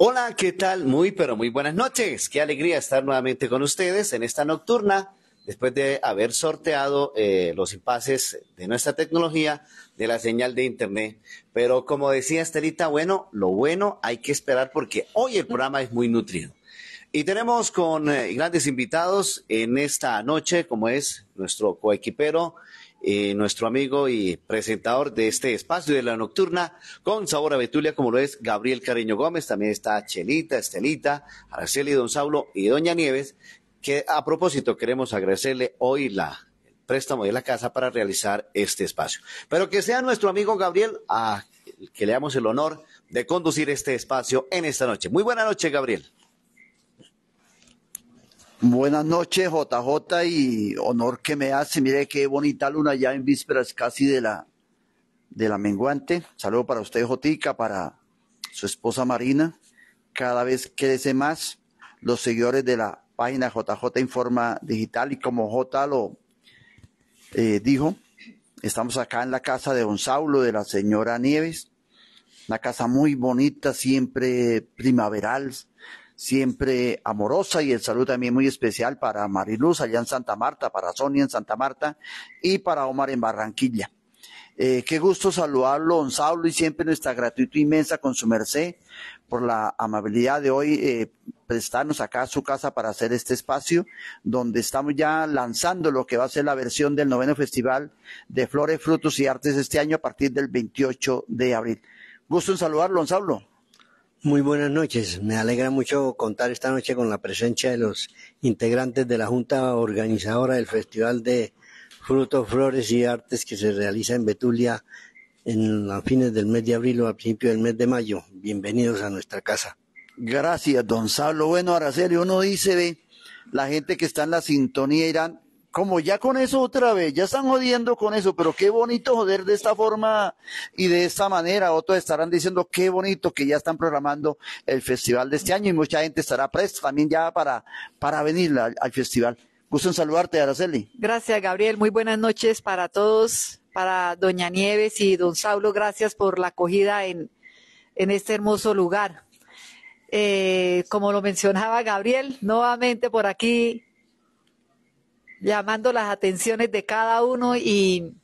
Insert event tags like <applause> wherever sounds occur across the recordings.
Hola, ¿qué tal? Muy, pero muy buenas noches. Qué alegría estar nuevamente con ustedes en esta nocturna, después de haber sorteado eh, los impases de nuestra tecnología, de la señal de Internet. Pero como decía Estelita, bueno, lo bueno hay que esperar porque hoy el programa es muy nutrido. Y tenemos con eh, grandes invitados en esta noche, como es nuestro coequipero, eh, nuestro amigo y presentador de este espacio de la nocturna con sabor a Betulia, como lo es Gabriel Cariño Gómez, también está Chelita, Estelita, Araceli, Don Saulo y Doña Nieves, que a propósito queremos agradecerle hoy la el préstamo de la casa para realizar este espacio. Pero que sea nuestro amigo Gabriel a que le damos el honor de conducir este espacio en esta noche. Muy buena noche, Gabriel. Buenas noches, JJ, y honor que me hace. Mire qué bonita luna ya en vísperas casi de la, de la menguante. Saludo para usted, Jotica, para su esposa Marina. Cada vez crece más los seguidores de la página JJ Informa Digital y como J lo eh, dijo, estamos acá en la casa de Gonzalo, de la señora Nieves. Una casa muy bonita, siempre primaveral, siempre amorosa y el saludo también muy especial para Mariluz allá en Santa Marta, para Sonia en Santa Marta y para Omar en Barranquilla. Eh, qué gusto saludarlo, don y siempre nuestra gratitud inmensa con su merced por la amabilidad de hoy eh, prestarnos acá a su casa para hacer este espacio, donde estamos ya lanzando lo que va a ser la versión del noveno Festival de Flores, Frutos y Artes este año a partir del 28 de abril. Gusto en saludarlo, don muy buenas noches. Me alegra mucho contar esta noche con la presencia de los integrantes de la Junta Organizadora del Festival de Frutos, Flores y Artes que se realiza en Betulia en a fines del mes de abril o a principios del mes de mayo. Bienvenidos a nuestra casa. Gracias, don Sablo. Bueno, Araceli, uno dice, ve, la gente que está en la sintonía irán como ya con eso otra vez, ya están jodiendo con eso, pero qué bonito joder de esta forma y de esta manera. Otros estarán diciendo qué bonito que ya están programando el festival de este año y mucha gente estará presta también ya para, para venir al, festival. Gusto en saludarte, Araceli. Gracias, Gabriel. Muy buenas noches para todos, para Doña Nieves y Don Saulo. Gracias por la acogida en, en este hermoso lugar. Eh, como lo mencionaba Gabriel, nuevamente por aquí llamando las atenciones de cada uno y,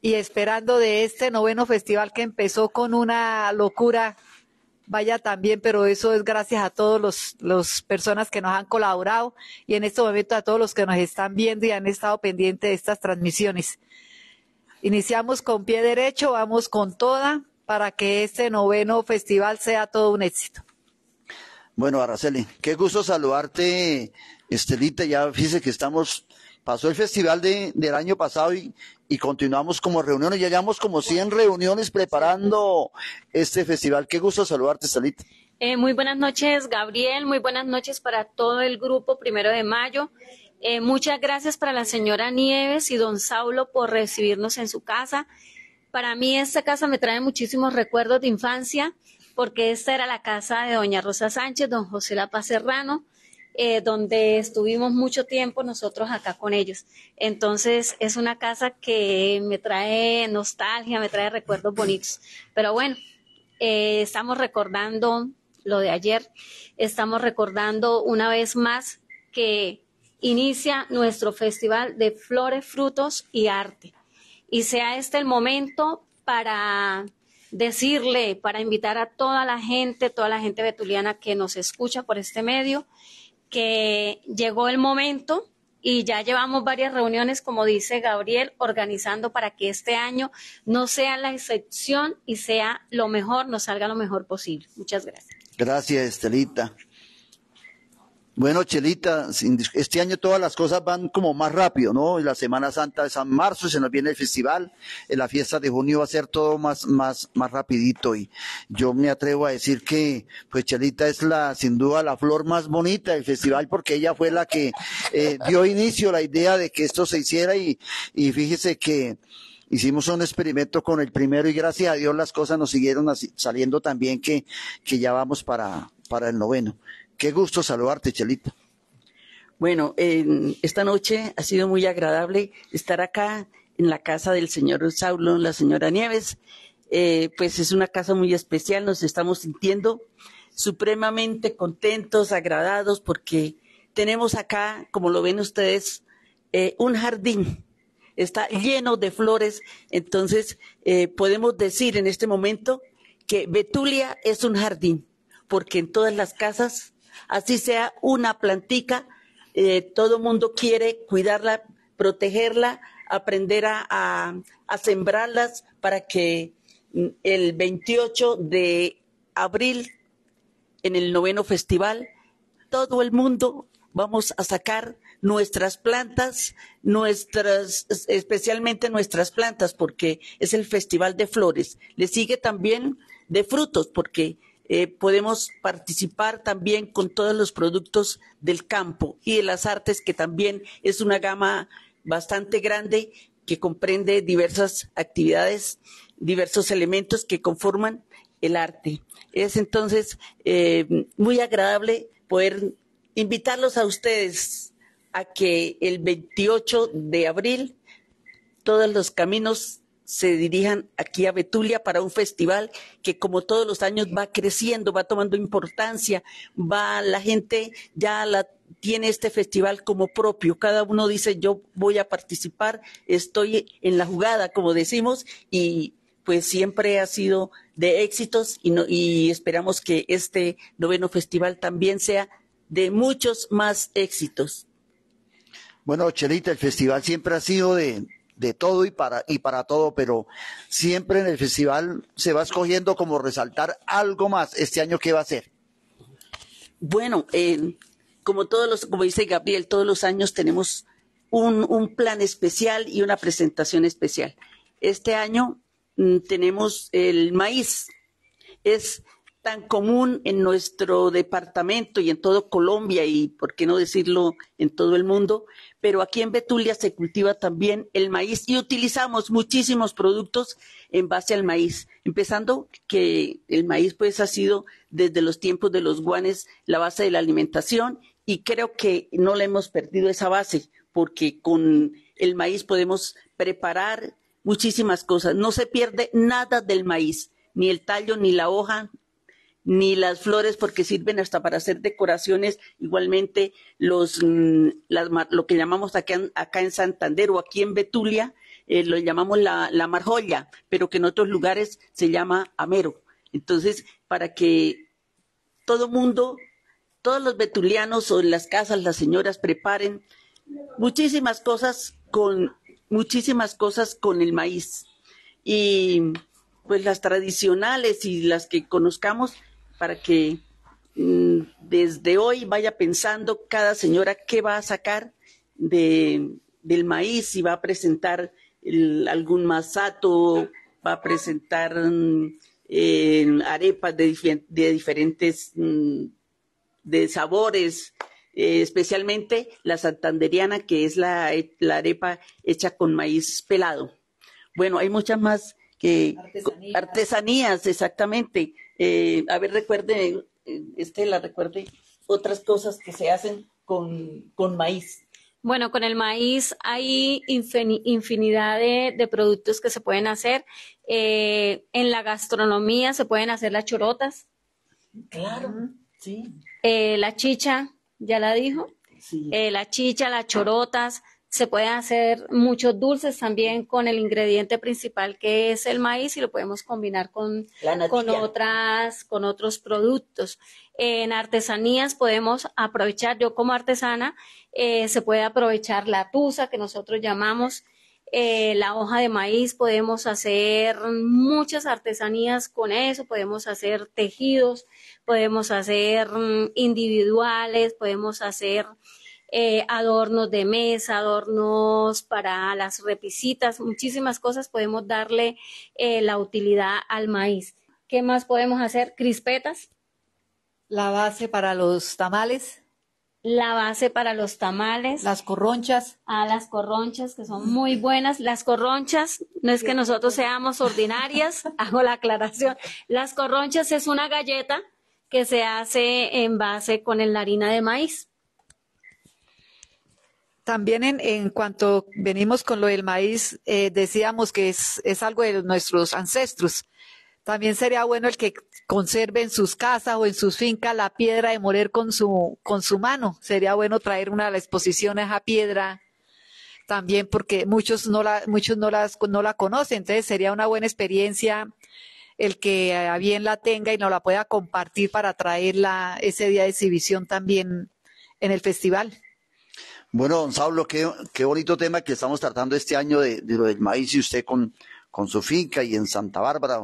esperando de este noveno festival que empezó con una locura vaya también, pero eso es gracias a todos las personas que nos han colaborado y en este momento a todos los que nos están viendo y han estado pendientes de estas transmisiones. Iniciamos con pie derecho, vamos con toda para que este noveno festival sea todo un éxito. Bueno, Araceli, qué gusto saludarte, Estelita, ya fíjese que estamos pasó el festival del año pasado y, continuamos como reuniones. Ya llevamos como 100 reuniones preparando este festival. Qué gusto saludarte, Salita. Eh, muy buenas noches, Gabriel. Muy buenas noches para todo el grupo Primero de Mayo. Eh, muchas gracias para la señora Nieves y don Saulo por recibirnos en su casa. Para mí esta casa me trae muchísimos recuerdos de infancia, porque esta era la casa de doña Rosa Sánchez, don José Lapa Serrano, eh, donde estuvimos mucho tiempo nosotros acá con ellos. Entonces es una casa que me trae nostalgia, me trae recuerdos bonitos. Pero bueno, eh, estamos recordando lo de ayer, estamos recordando una vez más que inicia nuestro festival de flores, frutos y arte. Y sea este el momento para decirle, para invitar a toda la gente, toda la gente betuliana que nos escucha por este medio, que llegó el momento y ya llevamos varias reuniones, como dice Gabriel, organizando para que este año no sea la excepción y sea lo mejor, nos salga lo mejor posible. Muchas gracias. Gracias, Estelita. Bueno, Chelita, este año todas las cosas van como más rápido, ¿no? La Semana Santa es en marzo, se nos viene el festival, eh, la fiesta de junio va a ser todo más, más, más rapidito y yo me atrevo a decir que, pues Chelita es la, sin duda, la flor más bonita del festival porque ella fue la que eh, dio inicio a la idea de que esto se hiciera y, y fíjese que, hicimos un experimento con el primero y gracias a Dios las cosas nos siguieron saliendo también que, que ya vamos para, para el noveno. Qué gusto saludarte, Chelita. Bueno, esta noche ha sido muy agradable estar acá en la casa del señor Saulo, la señora Nieves. Eh, pues es una casa muy especial, nos estamos sintiendo supremamente contentos, agradados, porque tenemos acá, como lo ven ustedes, eh, un jardín. Está lleno de flores, entonces eh, podemos decir en este momento que Betulia es un jardín, porque en todas las casas así sea una plantica, eh, todo el mundo quiere cuidarla, protegerla, aprender a, sembrarlas para que mm, el 28 de abril, en el noveno festival, todo el mundo vamos a sacar nuestras plantas, nuestras, especialmente nuestras plantas, porque es el festival de flores. Le sigue también de frutos, porque eh, podemos participar también con todos los productos del campo y de las artes, que también es una gama bastante grande que comprende diversas actividades, diversos elementos que conforman el arte. Es entonces eh, muy agradable poder invitarlos a ustedes a que el 28 de abril todos los caminos se dirijan aquí a Betulia para un festival que como todos los años va creciendo, va tomando importancia, va la gente ya la tiene este festival como propio. Cada uno dice, yo voy a participar, estoy en la jugada, como decimos, y pues siempre ha sido de éxitos y, y esperamos que este noveno festival también sea de muchos más éxitos. Bueno, Chelita, el festival siempre ha sido de, de todo y para, y para todo, pero siempre en el festival se va escogiendo como resaltar algo más. Este año, ¿qué va a ser? Bueno, eh, como todos como dice Gabriel, todos los años tenemos un, un plan especial y una presentación especial. Este año mm, tenemos el maíz. Es tan común en nuestro departamento y en todo Colombia y, por qué no decirlo, en todo el mundo, pero aquí en Betulia se cultiva también el maíz y utilizamos muchísimos productos en base al maíz, empezando que el maíz pues ha sido desde los tiempos de los guanes la base de la alimentación y creo que no le hemos perdido esa base porque con el maíz podemos preparar muchísimas cosas, no se pierde nada del maíz, ni el tallo, ni la hoja, ni las flores porque sirven hasta para hacer decoraciones, igualmente los, mm, lo que llamamos acá, acá en Santander o aquí en Betulia, eh, lo llamamos la, la marjolla, pero que en otros lugares se llama amero. Entonces, para que todo mundo, todos los betulianos o en las casas, las señoras preparen muchísimas cosas con muchísimas cosas con el maíz. Y pues las tradicionales y las que conozcamos para que mm, desde hoy vaya pensando cada señora qué va a sacar de, del maíz, si va a presentar algún masato, va a presentar mm, arepas de, diferentes mm, de sabores, eh, especialmente la santanderiana, que es la, la, arepa hecha con maíz pelado. Bueno, hay muchas más que artesanías exactamente. Eh, a ver, recuerde, eh, Estela, recuerde otras cosas que se hacen con, maíz. Bueno, con el maíz hay infinidad de, productos que se pueden hacer. Eh, en la gastronomía se pueden hacer las chorotas. Claro, sí. la chicha, ya la dijo. Sí. la chicha, las chorotas, se pueden hacer muchos dulces también con el ingrediente principal que es el maíz y lo podemos combinar con, otras, con otros productos. En artesanías podemos aprovechar, yo como artesana, eh, se puede aprovechar la tusa que nosotros llamamos. Eh, la hoja de maíz, podemos hacer muchas artesanías con eso, podemos hacer tejidos, podemos hacer mm, individuales, podemos hacer eh, adornos de mesa, adornos para las repisitas, muchísimas cosas podemos darle eh, la utilidad al maíz. ¿Qué más podemos hacer? Crispetas. La base para los tamales. La base para los tamales. Las corronchas. Ah, las corronchas, que son muy buenas. Las corronchas, no es que nosotros seamos ordinarias, <laughs> hago la aclaración. Las corronchas es una galleta que se hace en base con la harina de maíz. También en, cuanto venimos con lo del maíz, eh, decíamos que es, algo de nuestros ancestros. También sería bueno el que conserve en sus casas o en sus fincas la piedra de morir con su, mano. Sería bueno traer una de las exposición a esa piedra también porque muchos no la, no la conocen. Entonces sería una buena experiencia el que bien la tenga y nos la pueda compartir para traerla ese día de exhibición también en el festival. Bueno, don Saulo, qué, bonito tema que estamos tratando este año de, lo del maíz y usted con, con su finca y en Santa Bárbara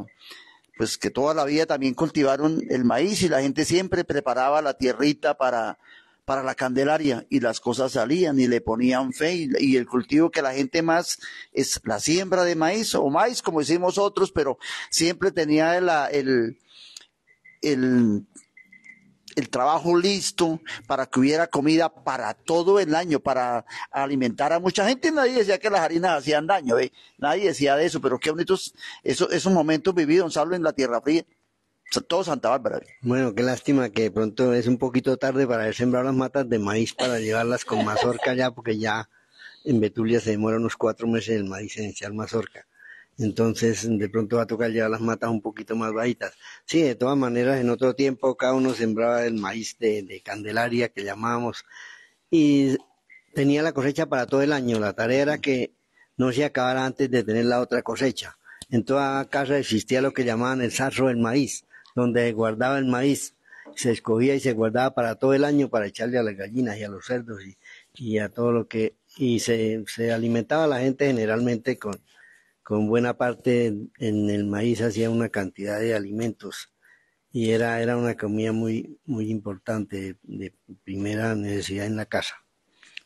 pues que toda la vida también cultivaron el maíz y la gente siempre preparaba la tierrita para, para la Candelaria y las cosas salían y le ponían fe y, el cultivo que la gente más es la siembra de maíz o maíz como decimos otros, pero siempre tenía el, el el trabajo listo para que hubiera comida para todo el año, para alimentar a mucha gente. Nadie decía que las harinas hacían daño, ¿eh? nadie decía de eso, pero qué bonitos esos, esos momentos vividos, Salvo en la Tierra Fría todo Santa Bárbara. Bueno, qué lástima que pronto es un poquito tarde para sembrar las matas de maíz para llevarlas con mazorca ya, porque ya en Betulia se demora unos cuatro meses el maíz en mazorca. Entonces, de pronto va a tocar llevar las matas un poquito más bajitas. Sí, de todas maneras, en otro tiempo cada uno sembraba el maíz de, Candelaria, que llamábamos, y tenía la cosecha para todo el año. La tarea era que no se acabara antes de tener la otra cosecha. En toda casa existía lo que llamaban el sarro del maíz, donde guardaba el maíz, se escogía y se guardaba para todo el año para echarle a las gallinas y a los cerdos y, a todo lo que... Y se, se alimentaba la gente generalmente con, con buena parte en el maíz hacía una cantidad de alimentos y era, una comida muy, importante, de primera necesidad en la casa.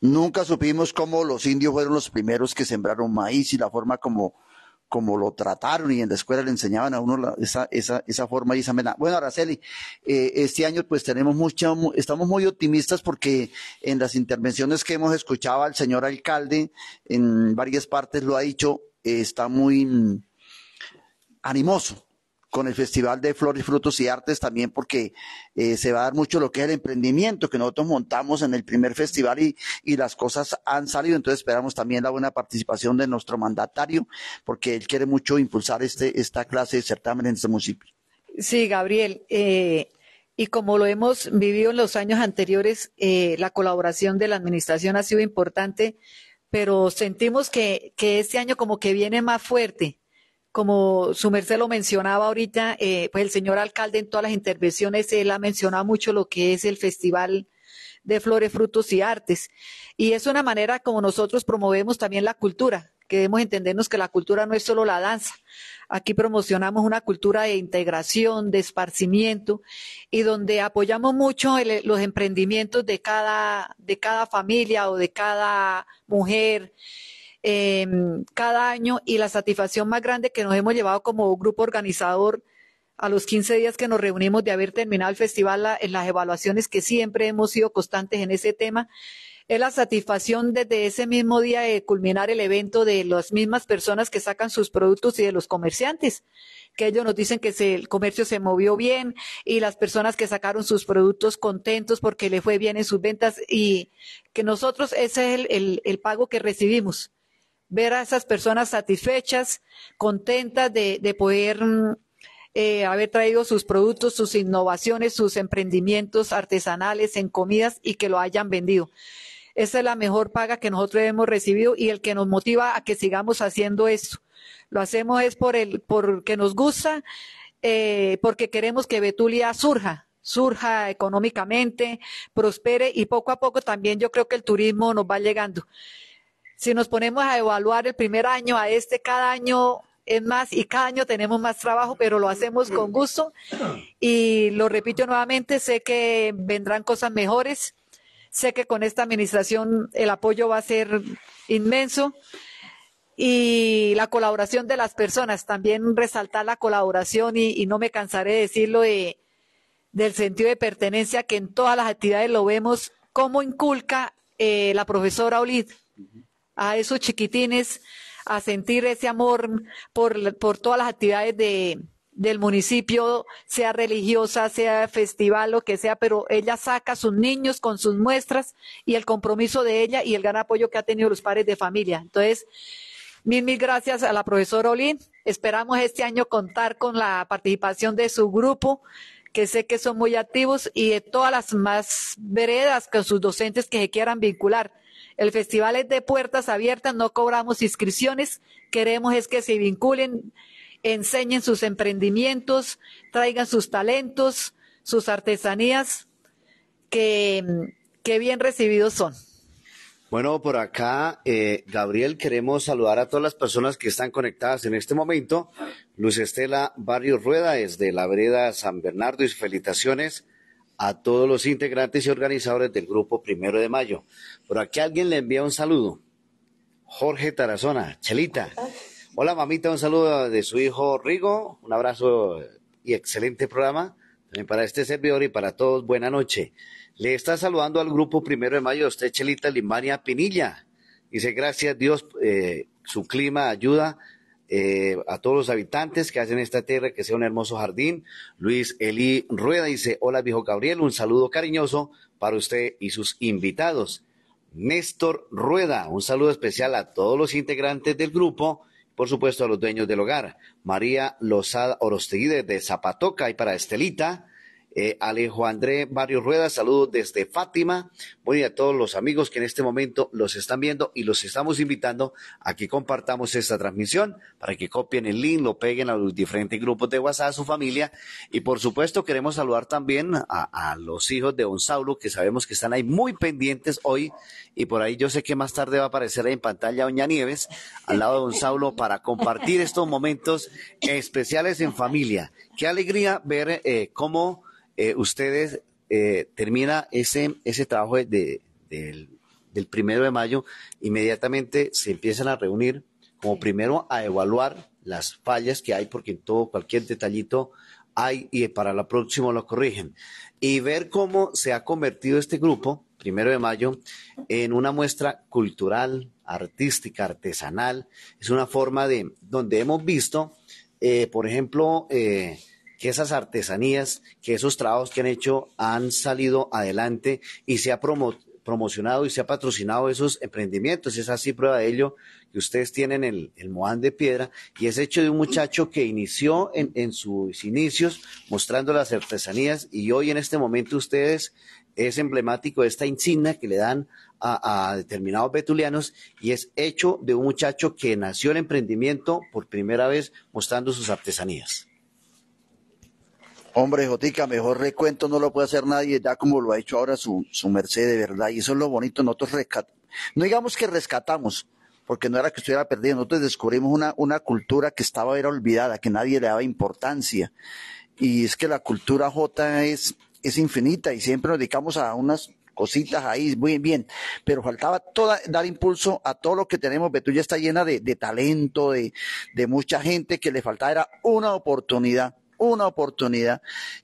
Nunca supimos cómo los indios fueron los primeros que sembraron maíz y la forma como, lo trataron y en la escuela le enseñaban a uno esa, esa, esa, forma y esa manera. Bueno, Araceli, eh, este año pues tenemos mucha, estamos muy optimistas porque en las intervenciones que hemos escuchado al señor alcalde, en varias partes lo ha dicho, está muy animoso con el Festival de Flores, Frutos y Artes también porque eh, se va a dar mucho lo que es el emprendimiento que nosotros montamos en el primer festival y, las cosas han salido. Entonces esperamos también la buena participación de nuestro mandatario porque él quiere mucho impulsar este, esta clase de certamen en este municipio. Sí, Gabriel. Eh, y como lo hemos vivido en los años anteriores, eh, la colaboración de la Administración ha sido importante pero sentimos que, este año como que viene más fuerte. Como su merced lo mencionaba ahorita, eh, pues el señor alcalde en todas las intervenciones, él ha mencionado mucho lo que es el Festival de Flores, Frutos y Artes. Y es una manera como nosotros promovemos también la cultura que debemos entendernos que la cultura no es solo la danza. Aquí promocionamos una cultura de integración, de esparcimiento y donde apoyamos mucho los emprendimientos de cada, de cada familia o de cada mujer. Em, cada año y la satisfacción más grande que nos hemos llevado como grupo organizador a los 15 días que nos reunimos de haber terminado el festival, en las evaluaciones que siempre hemos sido constantes en ese tema, es la satisfacción desde ese mismo día de culminar el evento de las mismas personas que sacan sus productos y de los comerciantes, que ellos nos dicen que el comercio se movió bien y las personas que sacaron sus productos contentos porque le fue bien en sus ventas y que nosotros ese es el, pago que recibimos. Ver a esas personas satisfechas, contentas de, poder mm, eh, haber traído sus productos, sus innovaciones, sus emprendimientos artesanales en comidas y que lo hayan vendido. Esa es la mejor paga que nosotros hemos recibido y el que nos motiva a que sigamos haciendo eso. Lo hacemos es por el, porque nos gusta, eh, porque queremos que Betulia surja, surja económicamente, prospere y poco a poco también yo creo que el turismo nos va llegando. Si nos ponemos a evaluar el primer año a este, cada año es más y cada año tenemos más trabajo, pero lo hacemos con gusto y lo repito nuevamente, sé que vendrán cosas mejores Sé que con esta administración el apoyo va a ser inmenso y la colaboración de las personas, también resaltar la colaboración y, no me cansaré de decirlo del sentido de pertenencia que en todas las actividades lo vemos, cómo inculca eh, la profesora Olid a esos chiquitines a sentir ese amor por todas las actividades de, del municipio, sea religiosa, sea festival, lo que sea, pero ella saca a sus niños con sus muestras y el compromiso de ella y el gran apoyo que ha tenido los padres de familia. Entonces, mil, mil gracias a la profesora Olin. Esperamos este año contar con la participación de su grupo que sé que son muy activos y de todas las más veredas con sus docentes que se quieran vincular. El festival es de puertas abiertas, no cobramos inscripciones, queremos es que se vinculen enseñen sus emprendimientos, traigan sus talentos, sus artesanías, que, bien recibidos son. Bueno, por acá, eh, Gabriel, queremos saludar a todas las personas que están conectadas en este momento. Luz Estela Barrio Rueda, desde la vereda San Bernardo, y felicitaciones a todos los integrantes y organizadores del grupo Primero de Mayo. Por aquí alguien le envía un saludo. Jorge Tarazona, Chelita. Hola mamita, un saludo de su hijo Rigo, un abrazo eh, y excelente programa también para este servidor y para todos. Buena noche. Le está saludando al grupo Primero de Mayo, usted Chelita Limania Pinilla. Dice, gracias Dios, eh, su clima ayuda eh, a todos los habitantes que hacen esta tierra, que sea un hermoso jardín. Luis Eli Rueda dice, hola viejo Gabriel, un saludo cariñoso para usted y sus invitados. Néstor Rueda, un saludo especial a todos los integrantes del grupo por supuesto a los dueños del hogar. María Lozada Orosteguide de Zapatoca y para Estelita, eh, Alejo André Mario Rueda, saludos desde Fátima. Bueno, y a todos los amigos que en este momento los están viendo y los estamos invitando a que compartamos esta transmisión para que copien el link, lo peguen a los diferentes grupos de WhatsApp, a su familia. Y por supuesto, queremos saludar también a, los hijos de Saulo, que sabemos que están ahí muy pendientes hoy. Y por ahí yo sé que más tarde va a aparecer en pantalla Doña Nieves, al lado de Saulo para compartir estos momentos especiales en familia. Qué alegría ver eh, cómo eh, ustedes eh, termina ese, ese trabajo de, del, del, primero de mayo, inmediatamente se empiezan a reunir como primero a evaluar las fallas que hay, porque en todo cualquier detallito hay y para la próxima lo corrigen. Y ver cómo se ha convertido este grupo, primero de mayo, en una muestra cultural, artística, artesanal. Es una forma de donde hemos visto, eh, por ejemplo, que esas artesanías, que esos trabajos que han hecho han salido adelante y se ha promocionado y se ha patrocinado esos emprendimientos. Es así prueba de ello que ustedes tienen el, Moán de Piedra y es hecho de un muchacho que inició en, sus inicios mostrando las artesanías y hoy en este momento ustedes es emblemático de esta insignia que le dan a, a, determinados betulianos y es hecho de un muchacho que nació el emprendimiento por primera vez mostrando sus artesanías. Hombre, Jotica, mejor recuento no lo puede hacer nadie, ya como lo ha hecho ahora su, su merced de verdad. Y eso es lo bonito, nosotros rescatamos, no digamos que rescatamos, porque no era que estuviera perdido, nosotros descubrimos una, cultura que estaba era olvidada, que nadie le daba importancia. Y es que la cultura J es, infinita y siempre nos dedicamos a unas cositas ahí, muy bien, pero faltaba toda, dar impulso a todo lo que tenemos. Betulla está llena de, talento, de, de, mucha gente que le faltaba era una oportunidad una oportunidad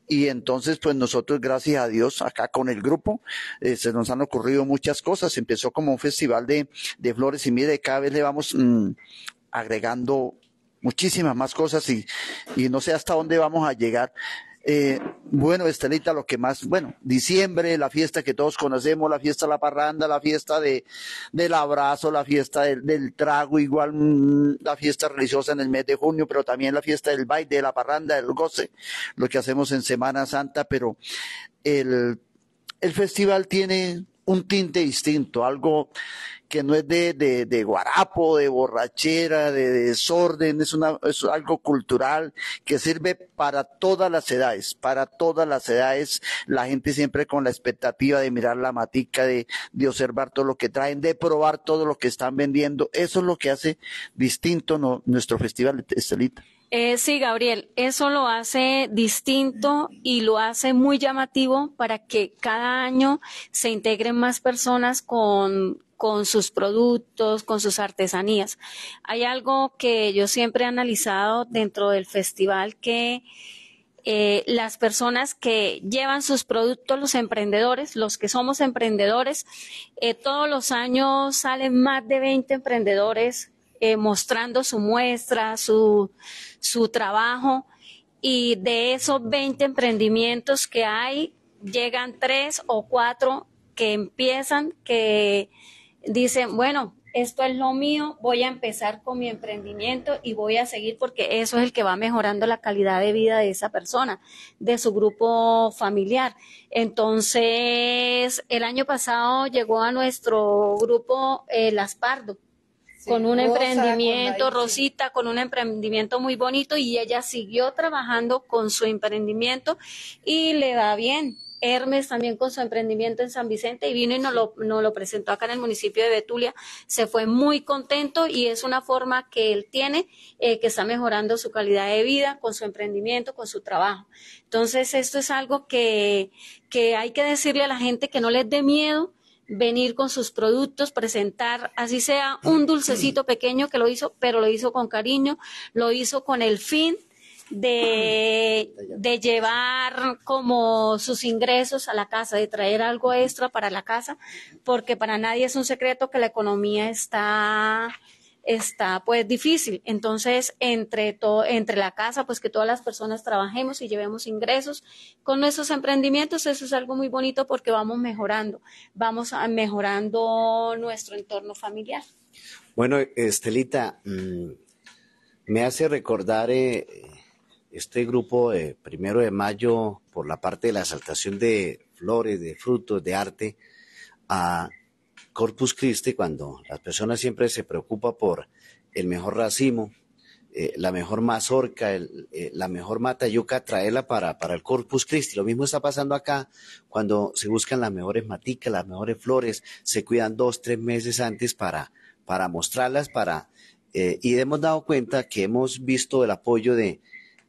y entonces pues nosotros gracias a Dios acá con el grupo eh, se nos han ocurrido muchas cosas. Empezó como un festival de, flores y mire, cada vez le vamos mm, agregando muchísimas más cosas y, y no sé hasta dónde vamos a llegar. Eh, bueno, Estelita, lo que más, bueno, diciembre, la fiesta que todos conocemos, la fiesta de la parranda, la fiesta de, del abrazo, la fiesta del, del trago, igual mm, la fiesta religiosa en el mes de junio, pero también la fiesta del baile, de la parranda, del goce, lo que hacemos en Semana Santa, pero el, el festival tiene un tinte distinto, algo que no es de, de, de guarapo, de borrachera, de, desorden, es, una, es algo cultural que sirve para todas las edades, para todas las edades, la gente siempre con la expectativa de mirar la matica, de, de observar todo lo que traen, de probar todo lo que están vendiendo, eso es lo que hace distinto nuestro festival, Estelita. Eh, sí, Gabriel, eso lo hace distinto y lo hace muy llamativo para que cada año se integren más personas con, sus productos, con sus artesanías. Hay algo que yo siempre he analizado dentro del festival que eh, las personas que llevan sus productos, los emprendedores, los que somos emprendedores, eh, todos los años salen más de 20 emprendedores mostrando su muestra, su, su trabajo y de esos 20 emprendimientos que hay, llegan tres o cuatro que empiezan, que dicen, bueno, esto es lo mío, voy a empezar con mi emprendimiento y voy a seguir porque eso es el que va mejorando la calidad de vida de esa persona, de su grupo familiar. Entonces, el año pasado llegó a nuestro grupo El eh, Las Pardo con un emprendimiento, Rosita, con un emprendimiento muy bonito y ella siguió trabajando con su emprendimiento y le va bien. Hermes también con su emprendimiento en San Vicente y vino y nos lo, presentó acá en el municipio de Betulia. Se fue muy contento y es una forma que él tiene eh, que está mejorando su calidad de vida con su emprendimiento, con su trabajo. Entonces, esto es algo que, que hay que decirle a la gente que no les dé miedo, venir con sus productos, presentar, así sea un dulcecito pequeño que lo hizo, pero lo hizo con cariño, lo hizo con el fin de, de, llevar como sus ingresos a la casa, de traer algo extra para la casa, porque para nadie es un secreto que la economía está está pues difícil. Entonces, entre, todo, entre la casa, pues que todas las personas trabajemos y llevemos ingresos con nuestros emprendimientos, eso es algo muy bonito porque vamos mejorando, vamos mejorando nuestro entorno familiar. Bueno, Estelita, mm, me hace recordar eh, este grupo eh, primero de mayo por la parte de la exaltación de flores, de frutos, de arte, a Corpus Christi, cuando las personas siempre se preocupa por el mejor racimo, eh, la mejor mazorca, eh, la mejor mata yuca, traerla para, para el Corpus Christi. Lo mismo está pasando acá cuando se buscan las mejores maticas, las mejores flores, se cuidan dos, tres meses antes para, para mostrarlas, para, eh, y hemos dado cuenta que hemos visto el apoyo de,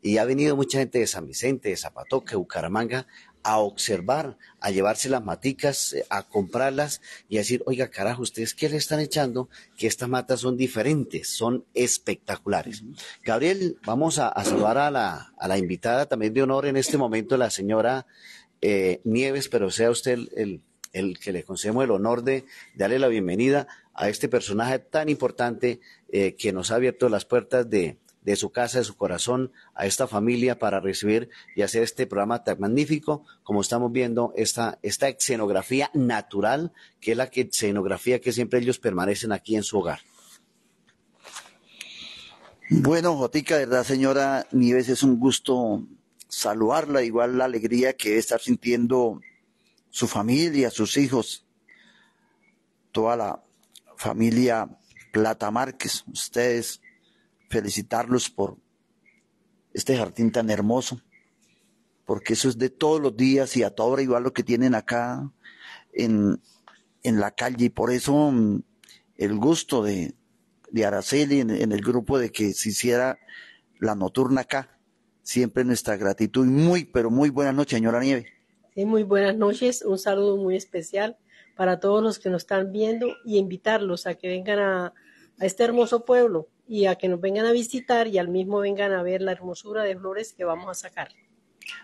y ha venido mucha gente de San Vicente, de Zapatoca, Bucaramanga, a observar, a llevarse las maticas, eh, a comprarlas y a decir, oiga carajo, ¿ustedes qué le están echando? Que estas matas son diferentes, son espectaculares. Gabriel, vamos a, saludar a la, invitada también de honor en este momento, la señora eh, Nieves, pero sea usted el, que le concedemos el honor de darle la bienvenida a este personaje tan importante eh, que nos ha abierto las puertas de, de su casa, de su corazón, a esta familia para recibir y hacer este programa tan magnífico, como estamos viendo, esta, esta escenografía natural, que es la que, escenografía que siempre ellos permanecen aquí en su hogar. Bueno, Jotica, verdad, señora Nieves, es un gusto saludarla, igual la alegría que está sintiendo su familia, sus hijos, toda la familia Plata Márquez, ustedes, felicitarlos por este jardín tan hermoso, porque eso es de todos los días y a toda hora igual lo que tienen acá en, en la calle. Y por eso mm, el gusto de, Araceli en, el grupo de que se hiciera la nocturna acá. Siempre nuestra gratitud. Muy, pero muy buenas noches, señora Nieve. Sí, muy buenas noches. Un saludo muy especial para todos los que nos están viendo y invitarlos a que vengan a este hermoso pueblo y a que nos vengan a visitar y al mismo vengan a ver la hermosura de flores que vamos a sacar.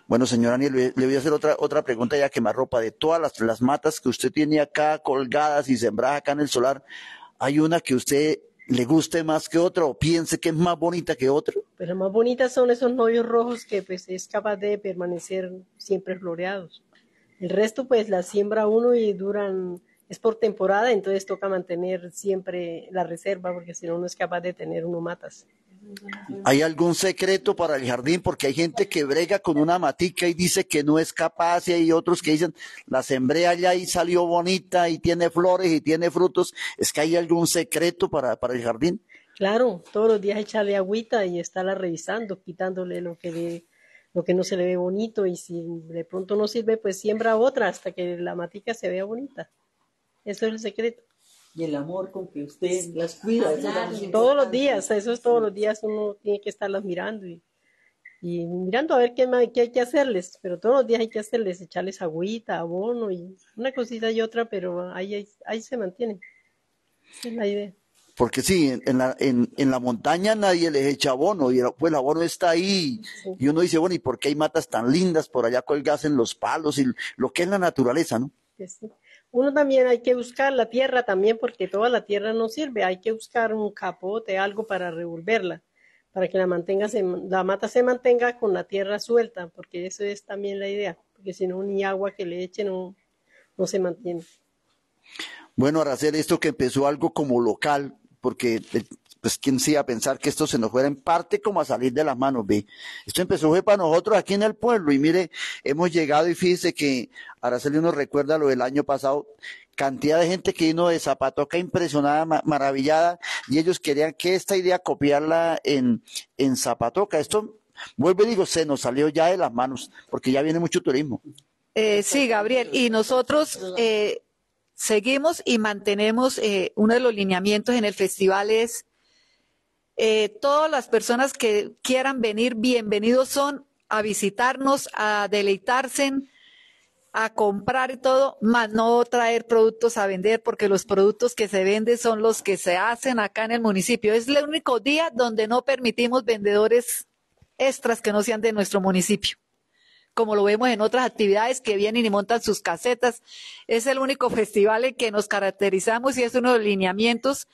Bueno, señora Aniel, le voy a hacer otra, otra pregunta ya que más ropa. De todas las, matas que usted tiene acá colgadas y sembradas acá en el solar, ¿hay una que usted le guste más que otra o piense que es más bonita que otra? pero más bonitas son esos novios rojos que pues es capaz de permanecer siempre floreados. El resto pues la siembra uno y duran es por temporada, entonces toca mantener siempre la reserva, porque si no, no es capaz de tener uno matas. ¿Hay algún secreto para el jardín? Porque hay gente que brega con una matica y dice que no es capaz y hay otros que dicen, la sembré allá y salió bonita y tiene flores y tiene frutos. ¿Es que hay algún secreto para, el jardín? Claro, todos los días echarle agüita y estarla revisando, quitándole lo que, lo que no se le ve bonito y si de pronto no sirve, pues siembra otra hasta que la matica se vea bonita. Eso es el secreto. Y el amor con que usted las cuida. todos los días, eso es todos los días uno tiene que estarlas mirando y, mirando a ver qué, hay que hacerles, pero todos los días hay que hacerles, echarles agüita, abono y una cosita y otra, pero ahí, ahí, se mantiene Porque sí, en la, en, la montaña nadie les echa abono y el, pues, abono está ahí. Y uno dice, bueno, ¿y por qué hay matas tan lindas por allá colgadas en los palos y lo que es la naturaleza, no? uno también hay que buscar la tierra también porque toda la tierra no sirve, hay que buscar un capote, algo para revolverla, para que la mantenga la mata se mantenga con la tierra suelta, porque eso es también la idea, porque si no ni agua que le echen no, no se mantiene. Bueno, hacer esto que empezó algo como local, porque pues quién se a pensar que esto se nos fuera en parte como a salir de las manos, ve. Esto empezó fue para nosotros aquí en el pueblo y mire, hemos llegado y fíjese que ahora Araceli uno recuerda lo del año pasado, cantidad de gente que vino de Zapatoca impresionada, maravillada y ellos querían que esta idea copiarla en, en Zapatoca. Esto, vuelvo y digo, se nos salió ya de las manos porque ya viene mucho turismo. Eh, sí, Gabriel, y nosotros... Eh, seguimos y mantenemos eh, uno de los lineamientos en el festival es eh, todas las personas que quieran venir, bienvenidos son a visitarnos, a deleitarse, a comprar y todo, más no traer productos a vender, porque los productos que se venden son los que se hacen acá en el municipio. Es el único día donde no permitimos vendedores extras que no sean de nuestro municipio. Como lo vemos en otras actividades que vienen y montan sus casetas, es el único <laughs> festival en que nos caracterizamos y es uno de los lineamientos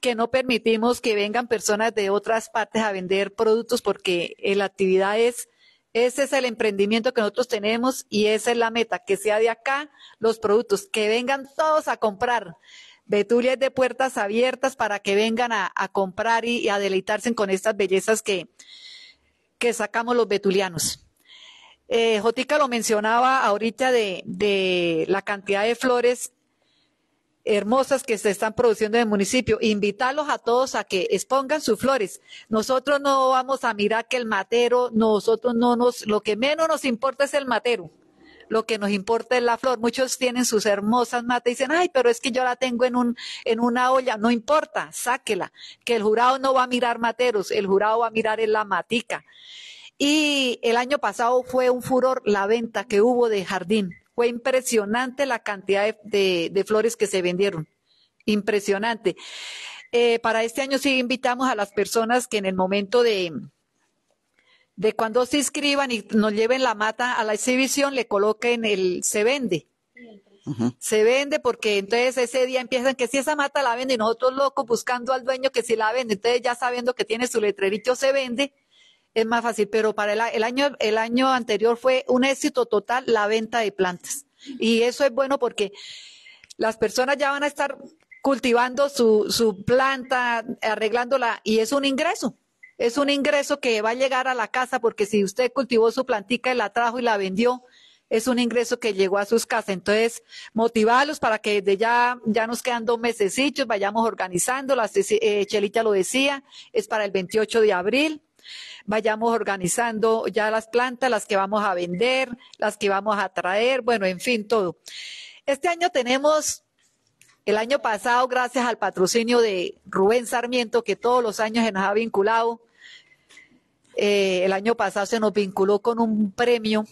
que no permitimos que vengan personas de otras partes a vender productos porque eh, la actividad es, ese es el emprendimiento que nosotros tenemos y esa es la meta, que sea de acá los productos, que vengan todos a comprar. Betulia es de puertas abiertas para que vengan a, comprar y, a deleitarse con estas bellezas que, sacamos los betulianos. Eh, Jotica lo mencionaba ahorita de, de la cantidad de flores hermosas que se están produciendo en el municipio. Invitarlos a todos a que expongan sus flores. Nosotros no vamos a mirar que el matero, nosotros no nos, lo que menos nos importa es el matero. Lo que nos importa es la flor. Muchos tienen sus hermosas matas y dicen, ay, pero es que yo la tengo en, un, en una olla. No importa, sáquela. Que el jurado no va a mirar materos, el jurado va a mirar en la matica. Y el año pasado fue un furor la venta que hubo de jardín fue impresionante la cantidad de, flores que se vendieron. Impresionante. Eh, para este año sí invitamos a las personas que en el momento de, de cuando se inscriban y nos lleven la mata a la exhibición, le coloquen el se vende. Se vende porque entonces ese día empiezan que si esa mata la vende y nosotros locos buscando al dueño que si la vende, entonces ya sabiendo que tiene su letrerito se vende, es más fácil, pero para el, año, el año anterior fue un éxito total la venta de plantas. Y eso es bueno porque las personas ya van a estar cultivando su, su planta, arreglándola y es un ingreso. Es un ingreso que va a llegar a la casa porque si usted cultivó su plantica y la trajo y la vendió, es un ingreso que llegó a sus casas. Entonces, motivarlos para que desde ya, ya nos quedan dos mesecitos, vayamos organizando. La eh, Chelita lo decía, es para el 28 de abril. Vayamos organizando ya las plantas, las que vamos a vender, las que vamos a traer, bueno, en fin, todo. Este año tenemos el año pasado, gracias al patrocinio de Rubén Sarmiento, que todos los años se nos ha vinculado, eh, el año pasado se nos vinculó con un premio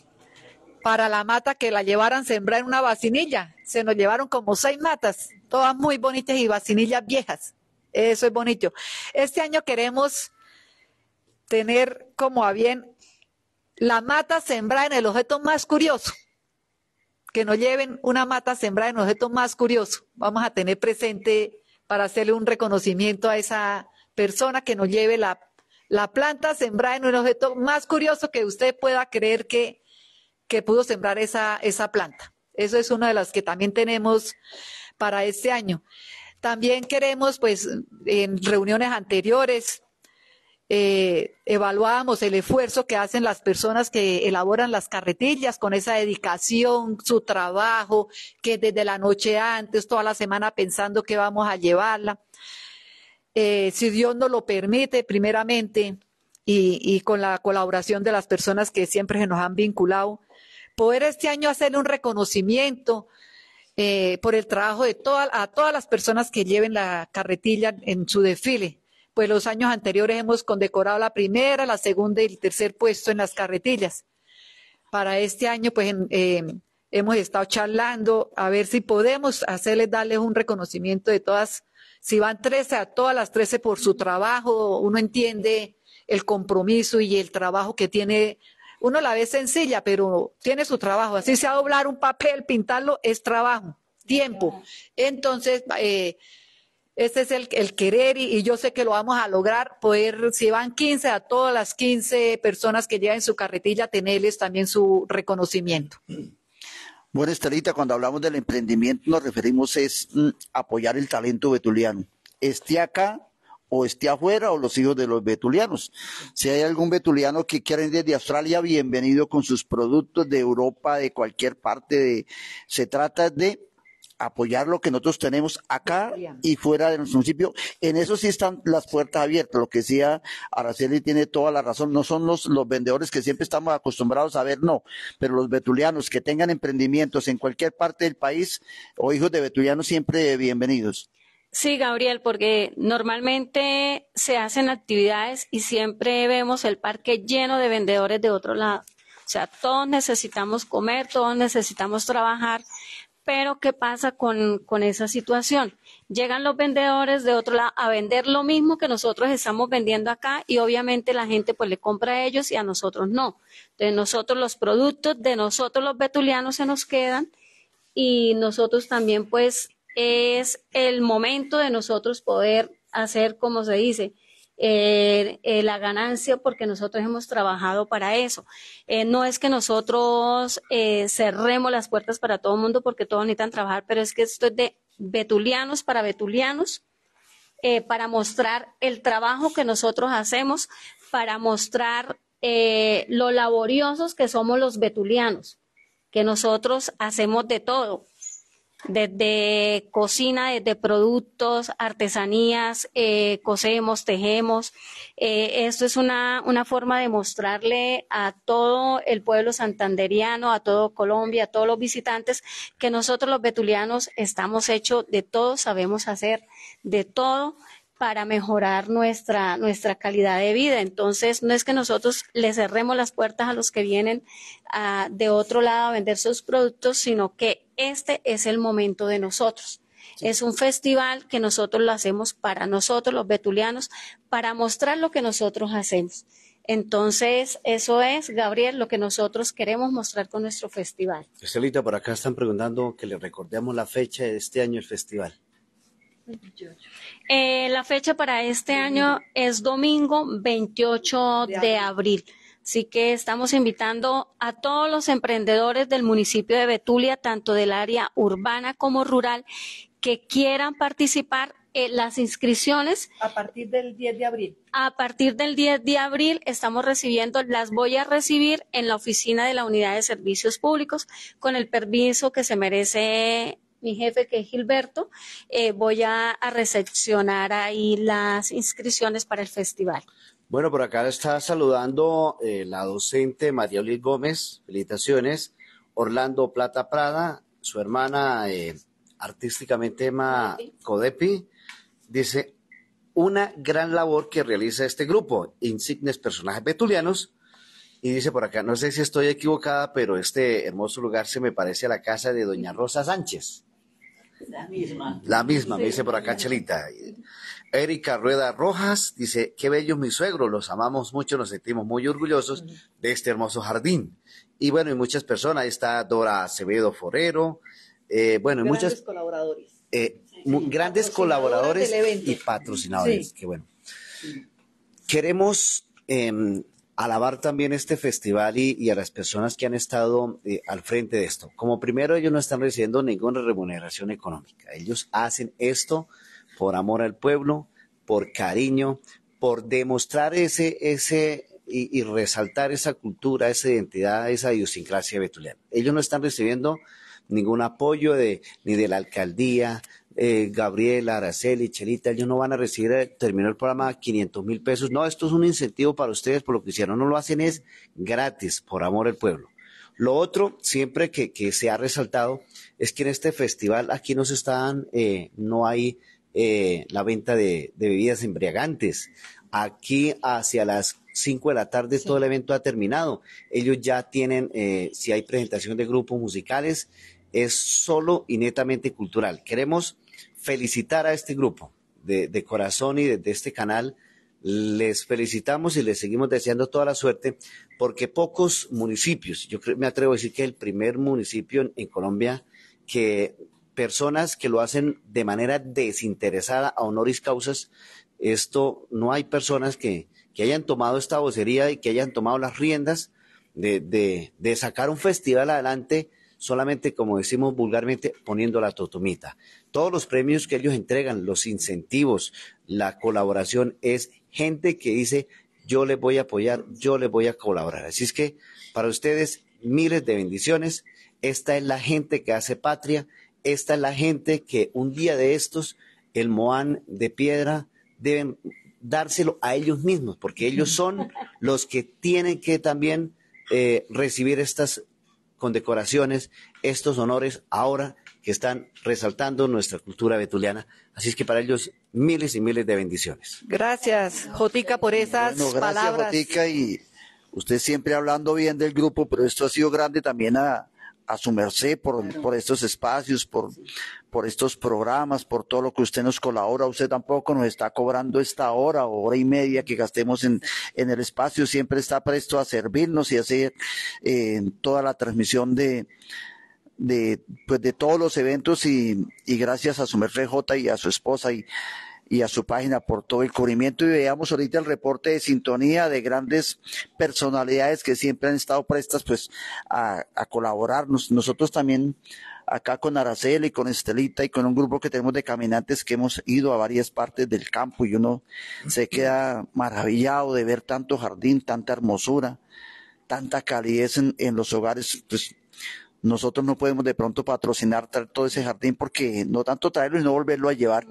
para la mata que la llevaran sembrar en una vacinilla. Se nos llevaron como seis matas, todas muy bonitas y vacinillas viejas. Eso es bonito. Este año queremos tener como a bien la mata sembrada en el objeto más curioso. Que nos lleven una mata sembrada en el objeto más curioso. Vamos a tener presente para hacerle un reconocimiento a esa persona que nos lleve la, planta sembrada en un objeto más curioso que usted pueda creer que, que pudo sembrar esa, esa planta. Eso es una de las que también tenemos para este año. También queremos, pues, en reuniones anteriores, eh, el esfuerzo que hacen las personas que elaboran las carretillas con esa dedicación, su trabajo, que desde la noche antes, toda la semana pensando que vamos a llevarla. Eh, si Dios nos lo permite, primeramente, y, con la colaboración de las personas que siempre se nos han vinculado, poder este año hacer un reconocimiento, eh, por el trabajo de a todas las personas que lleven la carretilla en su desfile pues los años anteriores hemos condecorado la primera, la segunda y el tercer puesto en las carretillas. Para este año, pues eh, hemos estado charlando a ver si podemos hacerles, darles un reconocimiento de todas, si van 13 a todas las 13 por su trabajo, uno entiende el compromiso y el trabajo que tiene. Uno la ve sencilla, pero tiene su trabajo. Así sea doblar un papel, pintarlo, es trabajo, tiempo. Entonces, eh, este es el, querer y, yo sé que lo vamos a lograr, poder, si van 15, a todas las 15 personas que en su carretilla, tenerles también su reconocimiento. Bueno, Estelita, cuando hablamos del emprendimiento nos referimos es mm, apoyar el talento betuliano. Esté acá o esté afuera o los hijos de los betulianos. Si hay algún betuliano que quiera ir desde Australia, bienvenido con sus productos de Europa, de cualquier parte. se trata de apoyar lo que nosotros tenemos acá y fuera de nuestro municipio. En eso sí están las puertas abiertas. Lo que decía Araceli tiene toda la razón. No son los, los vendedores que siempre estamos acostumbrados a ver, no. Pero los betulianos que tengan emprendimientos en cualquier parte del país o hijos de betulianos siempre bienvenidos. Sí, Gabriel, porque normalmente se hacen actividades y siempre vemos el parque lleno de vendedores de otro lado. O sea, todos necesitamos comer, todos necesitamos trabajar, pero, ¿qué pasa con, esa situación? Llegan los vendedores de otro lado a vender lo mismo que nosotros estamos vendiendo acá y obviamente la gente pues le compra a ellos y a nosotros no. Entonces, nosotros los productos de nosotros los betulianos se nos quedan y nosotros también pues es el momento de nosotros poder hacer, como se dice, eh, eh, la ganancia porque nosotros hemos trabajado para eso. Eh, no es que nosotros cerremos las puertas para todo el mundo porque todos necesitan trabajar, pero es que esto es de betulianos para betulianos, para mostrar el trabajo que nosotros hacemos, para mostrar lo laboriosos que somos los betulianos, que nosotros hacemos de todo desde cocina, desde productos, artesanías, eh, cosemos, tejemos. Eh, esto es una, forma de mostrarle a todo el pueblo santanderiano, a todo Colombia, a todos los visitantes, que nosotros los betulianos estamos hechos de todo, sabemos hacer de todo para mejorar nuestra, nuestra calidad de vida. Entonces, no es que nosotros le cerremos las puertas a los que vienen ah, de otro lado a vender sus productos, sino que este es el momento de nosotros. Es un festival que nosotros lo hacemos para nosotros, los betulianos, para mostrar lo que nosotros hacemos. Entonces, eso es, Gabriel, lo que nosotros queremos mostrar con nuestro festival. Estelita, por acá están preguntando que le recordemos la fecha de este año el festival. Eh, la fecha para este año es domingo 28 de abril. Así que estamos invitando a todos los emprendedores del municipio de Betulia, tanto del área urbana como rural, que quieran participar en las inscripciones. A partir del 10 de abril. A partir del 10 de abril estamos recibiendo, las voy a recibir en la oficina de la Unidad de Servicios Públicos con el permiso que se merece mi jefe, que es Gilberto, eh, voy a recepcionar ahí las inscripciones para el festival. Bueno, por acá está saludando eh, la docente María Ulis Gómez, felicitaciones. Orlando Plata Prada, su hermana eh, artísticamente Emma Codepi, dice, una gran labor que realiza este grupo, insignes personajes Petulianos. Y dice por acá, no sé si estoy equivocada, pero este hermoso lugar se me parece a la casa de doña Rosa Sánchez. La misma. La misma, me dice por acá Chelita. Erika Rueda Rojas dice, qué bello mi suegro, los amamos mucho, nos sentimos muy orgullosos de este hermoso jardín. Y bueno, y muchas personas, ahí está Dora Acevedo Forero, eh, bueno, y muchas... Colaboradores. Eh, grandes colaboradores y patrocinadores, que bueno. Queremos em, alabar también este festival y, a las personas que han estado eh, al frente de esto. Como primero, ellos no están recibiendo ninguna remuneración económica. Ellos hacen esto por amor al pueblo, por cariño, por demostrar ese, ese y, resaltar esa cultura, esa identidad, esa idiosincrasia betuliana. Ellos no están recibiendo ningún apoyo de, ni de la alcaldía, eh, Gabriela, Araceli, Chelita, ellos no van a recibir, eh, terminó el programa, 500 mil pesos. No, esto es un incentivo para ustedes por lo que hicieron, no lo hacen es gratis, por amor al pueblo. Lo otro, siempre que, que se ha resaltado, es que en este festival aquí nos están, eh, no hay eh, la venta de, bebidas embriagantes. Aquí hacia las 5 de la tarde todo el evento ha terminado. Ellos ya tienen, eh, si hay presentación de grupos musicales, es solo y netamente cultural. Queremos felicitar a este grupo de, corazón y desde este canal. Les felicitamos y les seguimos deseando toda la suerte porque pocos municipios, yo me atrevo a decir que el primer municipio en Colombia que personas que lo hacen de manera desinteresada a honoris causas. Esto no hay personas que, hayan tomado esta vocería y que hayan tomado las riendas de, de sacar un festival adelante solamente, como decimos vulgarmente, poniendo la totomita. Todos los premios que ellos entregan, los incentivos, la colaboración, es gente que dice, yo les voy a apoyar, yo les voy a colaborar. Así es que para ustedes, miles de bendiciones. Esta es la gente que hace patria, esta es la gente que un día de estos, el Moán de piedra, deben dárselo a ellos mismos, porque ellos son <laughs> los que tienen que también eh, recibir estas condecoraciones, estos honores ahora que están resaltando nuestra cultura betuliana. Así es que para ellos miles y miles de bendiciones. Gracias, Jotica, por esas palabras. gracias, Jotica, y usted siempre hablando bien del grupo, pero esto ha sido grande también a, a su merced por, por estos espacios, por, estos programas, por todo lo que usted nos colabora. Usted tampoco nos está cobrando esta hora o hora y media que gastemos en, en el espacio. Siempre está presto a servirnos y hacer eh, toda la transmisión de, de, pues de todos los eventos y, y gracias a su merced J y a su esposa y y a su página por todo el cubrimiento. Y veamos ahorita el reporte de sintonía de grandes personalidades que siempre han estado prestas pues a, colaborar. colaborarnos. Nosotros también acá con Araceli, con Estelita y con un grupo que tenemos de caminantes que hemos ido a varias partes del campo y uno se queda maravillado de ver tanto jardín, tanta hermosura, tanta calidez en, en los hogares pues, nosotros no podemos de pronto patrocinar todo ese jardín porque no tanto traerlo y no volverlo a llevar.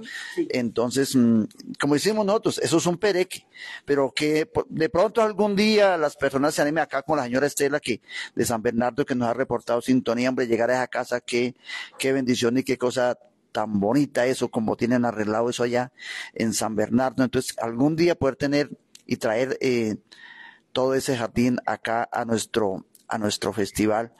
Entonces, mm, como decimos nosotros, eso es un pereque, pero que de pronto algún día las personas se animen acá con la señora Estela que de San Bernardo que nos ha reportado sintonía, hombre, llegar a esa casa, qué, bendición y qué cosa tan bonita eso, como tienen arreglado eso allá en San Bernardo. Entonces, algún día poder tener y traer eh, todo ese jardín acá a nuestro, a nuestro festival.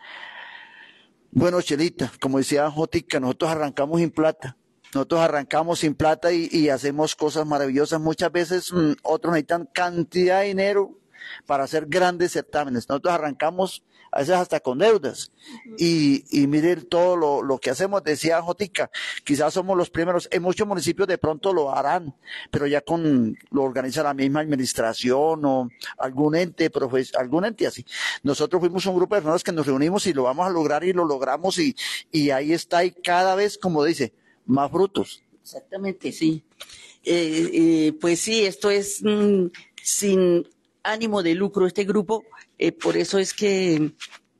Bueno, Chelita, como decía Jotica, nosotros arrancamos sin plata. Nosotros arrancamos sin plata y, hacemos cosas maravillosas. Muchas veces mm, otros necesitan cantidad de dinero para hacer grandes certámenes. Nosotros arrancamos a veces hasta con deudas. Y, y miren todo lo, que hacemos, decía Jotica, quizás somos los primeros, en muchos municipios de pronto lo harán, pero ya con, lo organiza la misma administración o algún ente, algún ente así. Nosotros fuimos un grupo de personas que nos reunimos y lo vamos a lograr y lo logramos y, y ahí está y cada vez, como dice, más frutos. Exactamente, sí. Eh, eh, pues sí, esto es mm, sin ánimo de lucro este grupo eh, por eso es que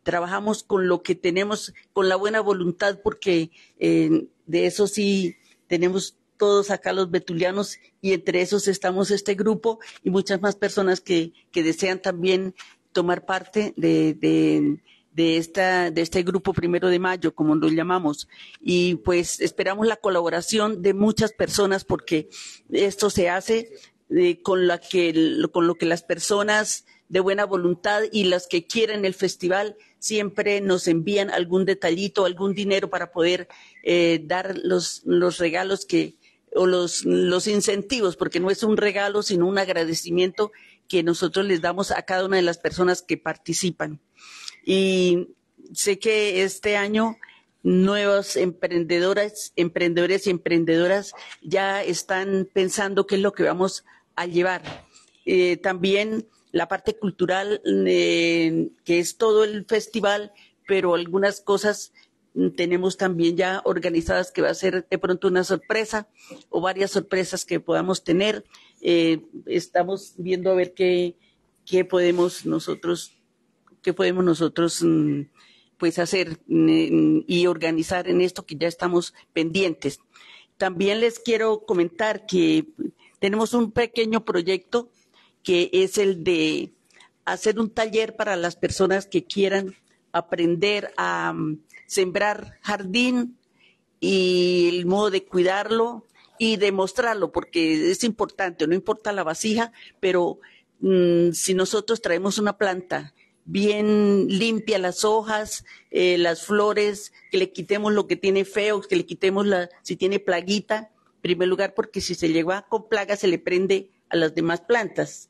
trabajamos con lo que tenemos, con la buena voluntad, porque eh, de eso sí tenemos todos acá los betulianos y entre esos estamos este grupo y muchas más personas que, desean también tomar parte de, este grupo primero de mayo, como lo llamamos. Y pues esperamos la colaboración de muchas personas porque esto se hace eh, con, con lo que las personas de buena voluntad y las que quieren el festival siempre nos envían algún detallito, algún dinero para poder eh, dar los, los regalos que, o los, incentivos, porque no es un regalo, sino un agradecimiento que nosotros les damos a cada una de las personas que participan. Y sé que este año nuevas emprendedoras, emprendedores y emprendedoras ya están pensando qué es lo que vamos a llevar. Eh, también la parte cultural, eh, que es todo el festival, pero algunas cosas mm, tenemos también ya organizadas que va a ser de pronto una sorpresa o varias sorpresas que podamos tener. Eh, estamos viendo a ver qué, qué podemos nosotros, qué podemos nosotros mm, pues hacer mm, y organizar en esto que ya estamos pendientes. También les quiero comentar que tenemos un pequeño proyecto que es el de hacer un taller para las personas que quieran aprender a mm, sembrar jardín y el modo de cuidarlo y demostrarlo, porque es importante, no importa la vasija, pero mm, si nosotros traemos una planta bien limpia las hojas, eh, las flores, que le quitemos lo que tiene feo, que le quitemos si tiene plaguita, en primer lugar, porque si se lleva con plaga se le prende a las demás plantas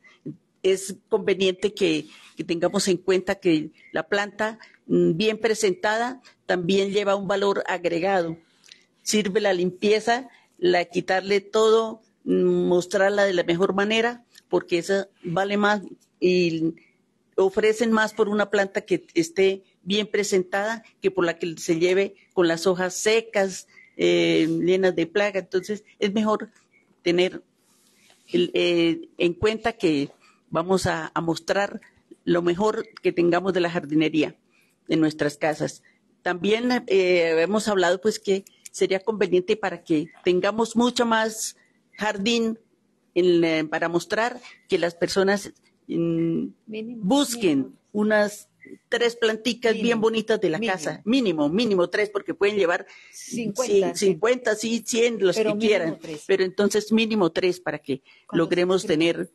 es conveniente que, tengamos en cuenta que la planta mm, bien presentada también lleva un valor agregado. Sirve la limpieza, la quitarle todo, mm, mostrarla de la mejor manera, porque esa vale más y ofrecen más por una planta que esté bien presentada que por la que se lleve con las hojas secas, eh, llenas de plaga. Entonces, es mejor tener eh, en cuenta que vamos a, mostrar lo mejor que tengamos de la jardinería en nuestras casas. También eh, hemos hablado pues que sería conveniente para que tengamos mucho más jardín eh, para mostrar que las personas mm, busquen unas tres plantitas bien bonitas de la casa, mínimo, mínimo tres, porque pueden llevar 50, sí, 100, los que quieran. Pero entonces mínimo tres para que logremos tener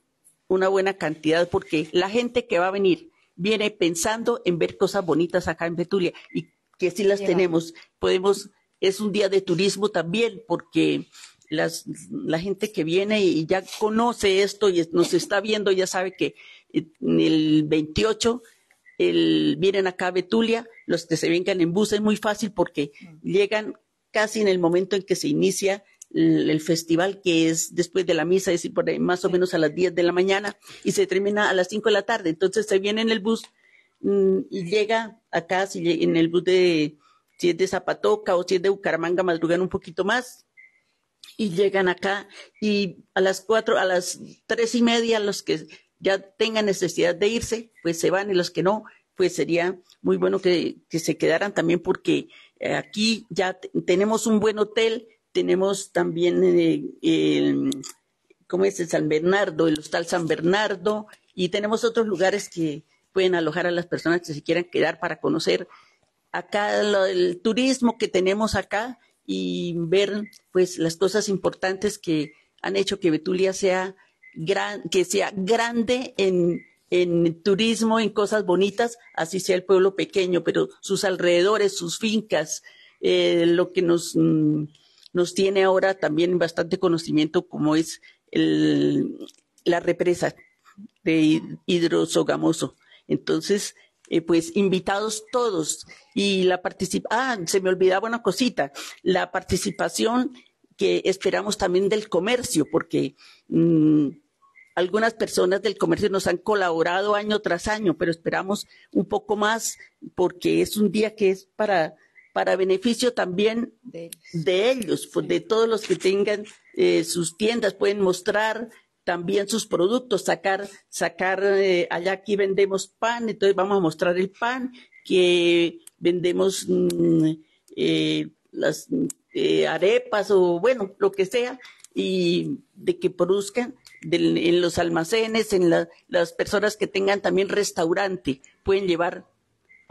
una buena cantidad porque la gente que va a venir viene pensando en ver cosas bonitas acá en Betulia y que si las tenemos. Podemos, es un día de turismo también porque las, la gente que viene y ya conoce esto y nos está viendo ya sabe que en el 28 vienen acá a Betulia, los que se vengan en bus es muy fácil porque mm. llegan casi en el momento en que se inicia el festival que es después de la misa, es decir, por más o menos a las 10 de la mañana y se termina a las 5 de la tarde. Entonces se viene en el bus mm, y llega acá, si en el bus de, si es de Zapatoca o si es de Bucaramanga, madrugan un poquito más y llegan acá y a las 4, a las 3 y media los que ya tengan necesidad de irse, pues se van y los que no, pues sería muy bueno que, que se quedaran también porque eh, aquí ya tenemos un buen hotel tenemos también eh, el, ¿cómo es? El San Bernardo, el Hostal San Bernardo, y tenemos otros lugares que pueden alojar a las personas que se quieran quedar para conocer acá el turismo que tenemos acá y ver pues las cosas importantes que han hecho que Betulia sea gran, que sea grande en, turismo, en cosas bonitas, así sea el pueblo pequeño, pero sus alrededores, sus fincas, eh, lo que nos mm, nos tiene ahora también bastante conocimiento como es el, la represa de hidrosogamoso. Entonces, eh, pues invitados todos y la participación, ah, se me olvidaba una cosita, la participación que esperamos también del comercio, porque mm, algunas personas del comercio nos han colaborado año tras año, pero esperamos un poco más porque es un día que es para para beneficio también de ellos, de, pues, todos los que tengan eh, sus tiendas, pueden mostrar también sus productos, sacar, sacar, eh, allá aquí vendemos pan, entonces vamos a mostrar el pan que vendemos mm, eh, las arepas o bueno, lo que sea, y de que produzcan en los almacenes, en las personas que tengan también restaurante, pueden llevar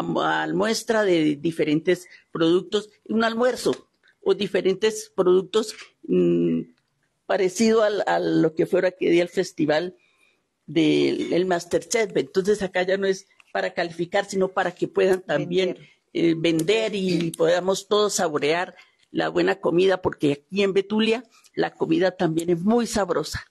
muestra de diferentes productos, un almuerzo o diferentes productos mm, parecido a lo que fuera que día el festival del Masterchef. Entonces acá ya no es para calificar, sino para que puedan también eh, vender y podamos todos saborear la buena comida, porque aquí en Betulia la comida también es muy sabrosa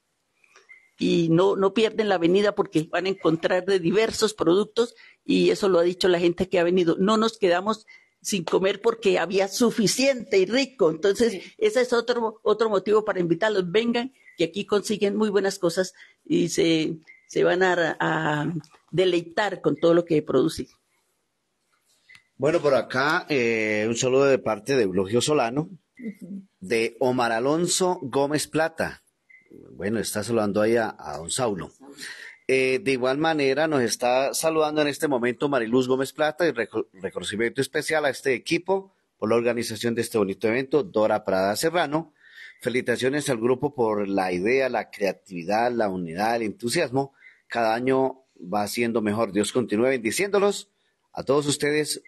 y no, no pierden la avenida porque van a encontrar de diversos productos y eso lo ha dicho la gente que ha venido. No nos quedamos sin comer porque había suficiente y rico. Entonces, ese es otro, motivo para invitarlos. Vengan, que aquí consiguen muy buenas cosas y se, van a, deleitar con todo lo que producen. Bueno, por acá eh, un saludo de parte de Eulogio Solano, de Omar Alonso Gómez Plata. Bueno, está saludando ahí a, don Saulo. Eh, de igual manera, nos está saludando en este momento Mariluz Gómez Plata y reconocimiento especial a este equipo por la organización de este bonito evento, Dora Prada Serrano. Felicitaciones al grupo por la idea, la creatividad, la unidad, el entusiasmo. Cada año va siendo mejor. Dios continúe bendiciéndolos. A todos ustedes,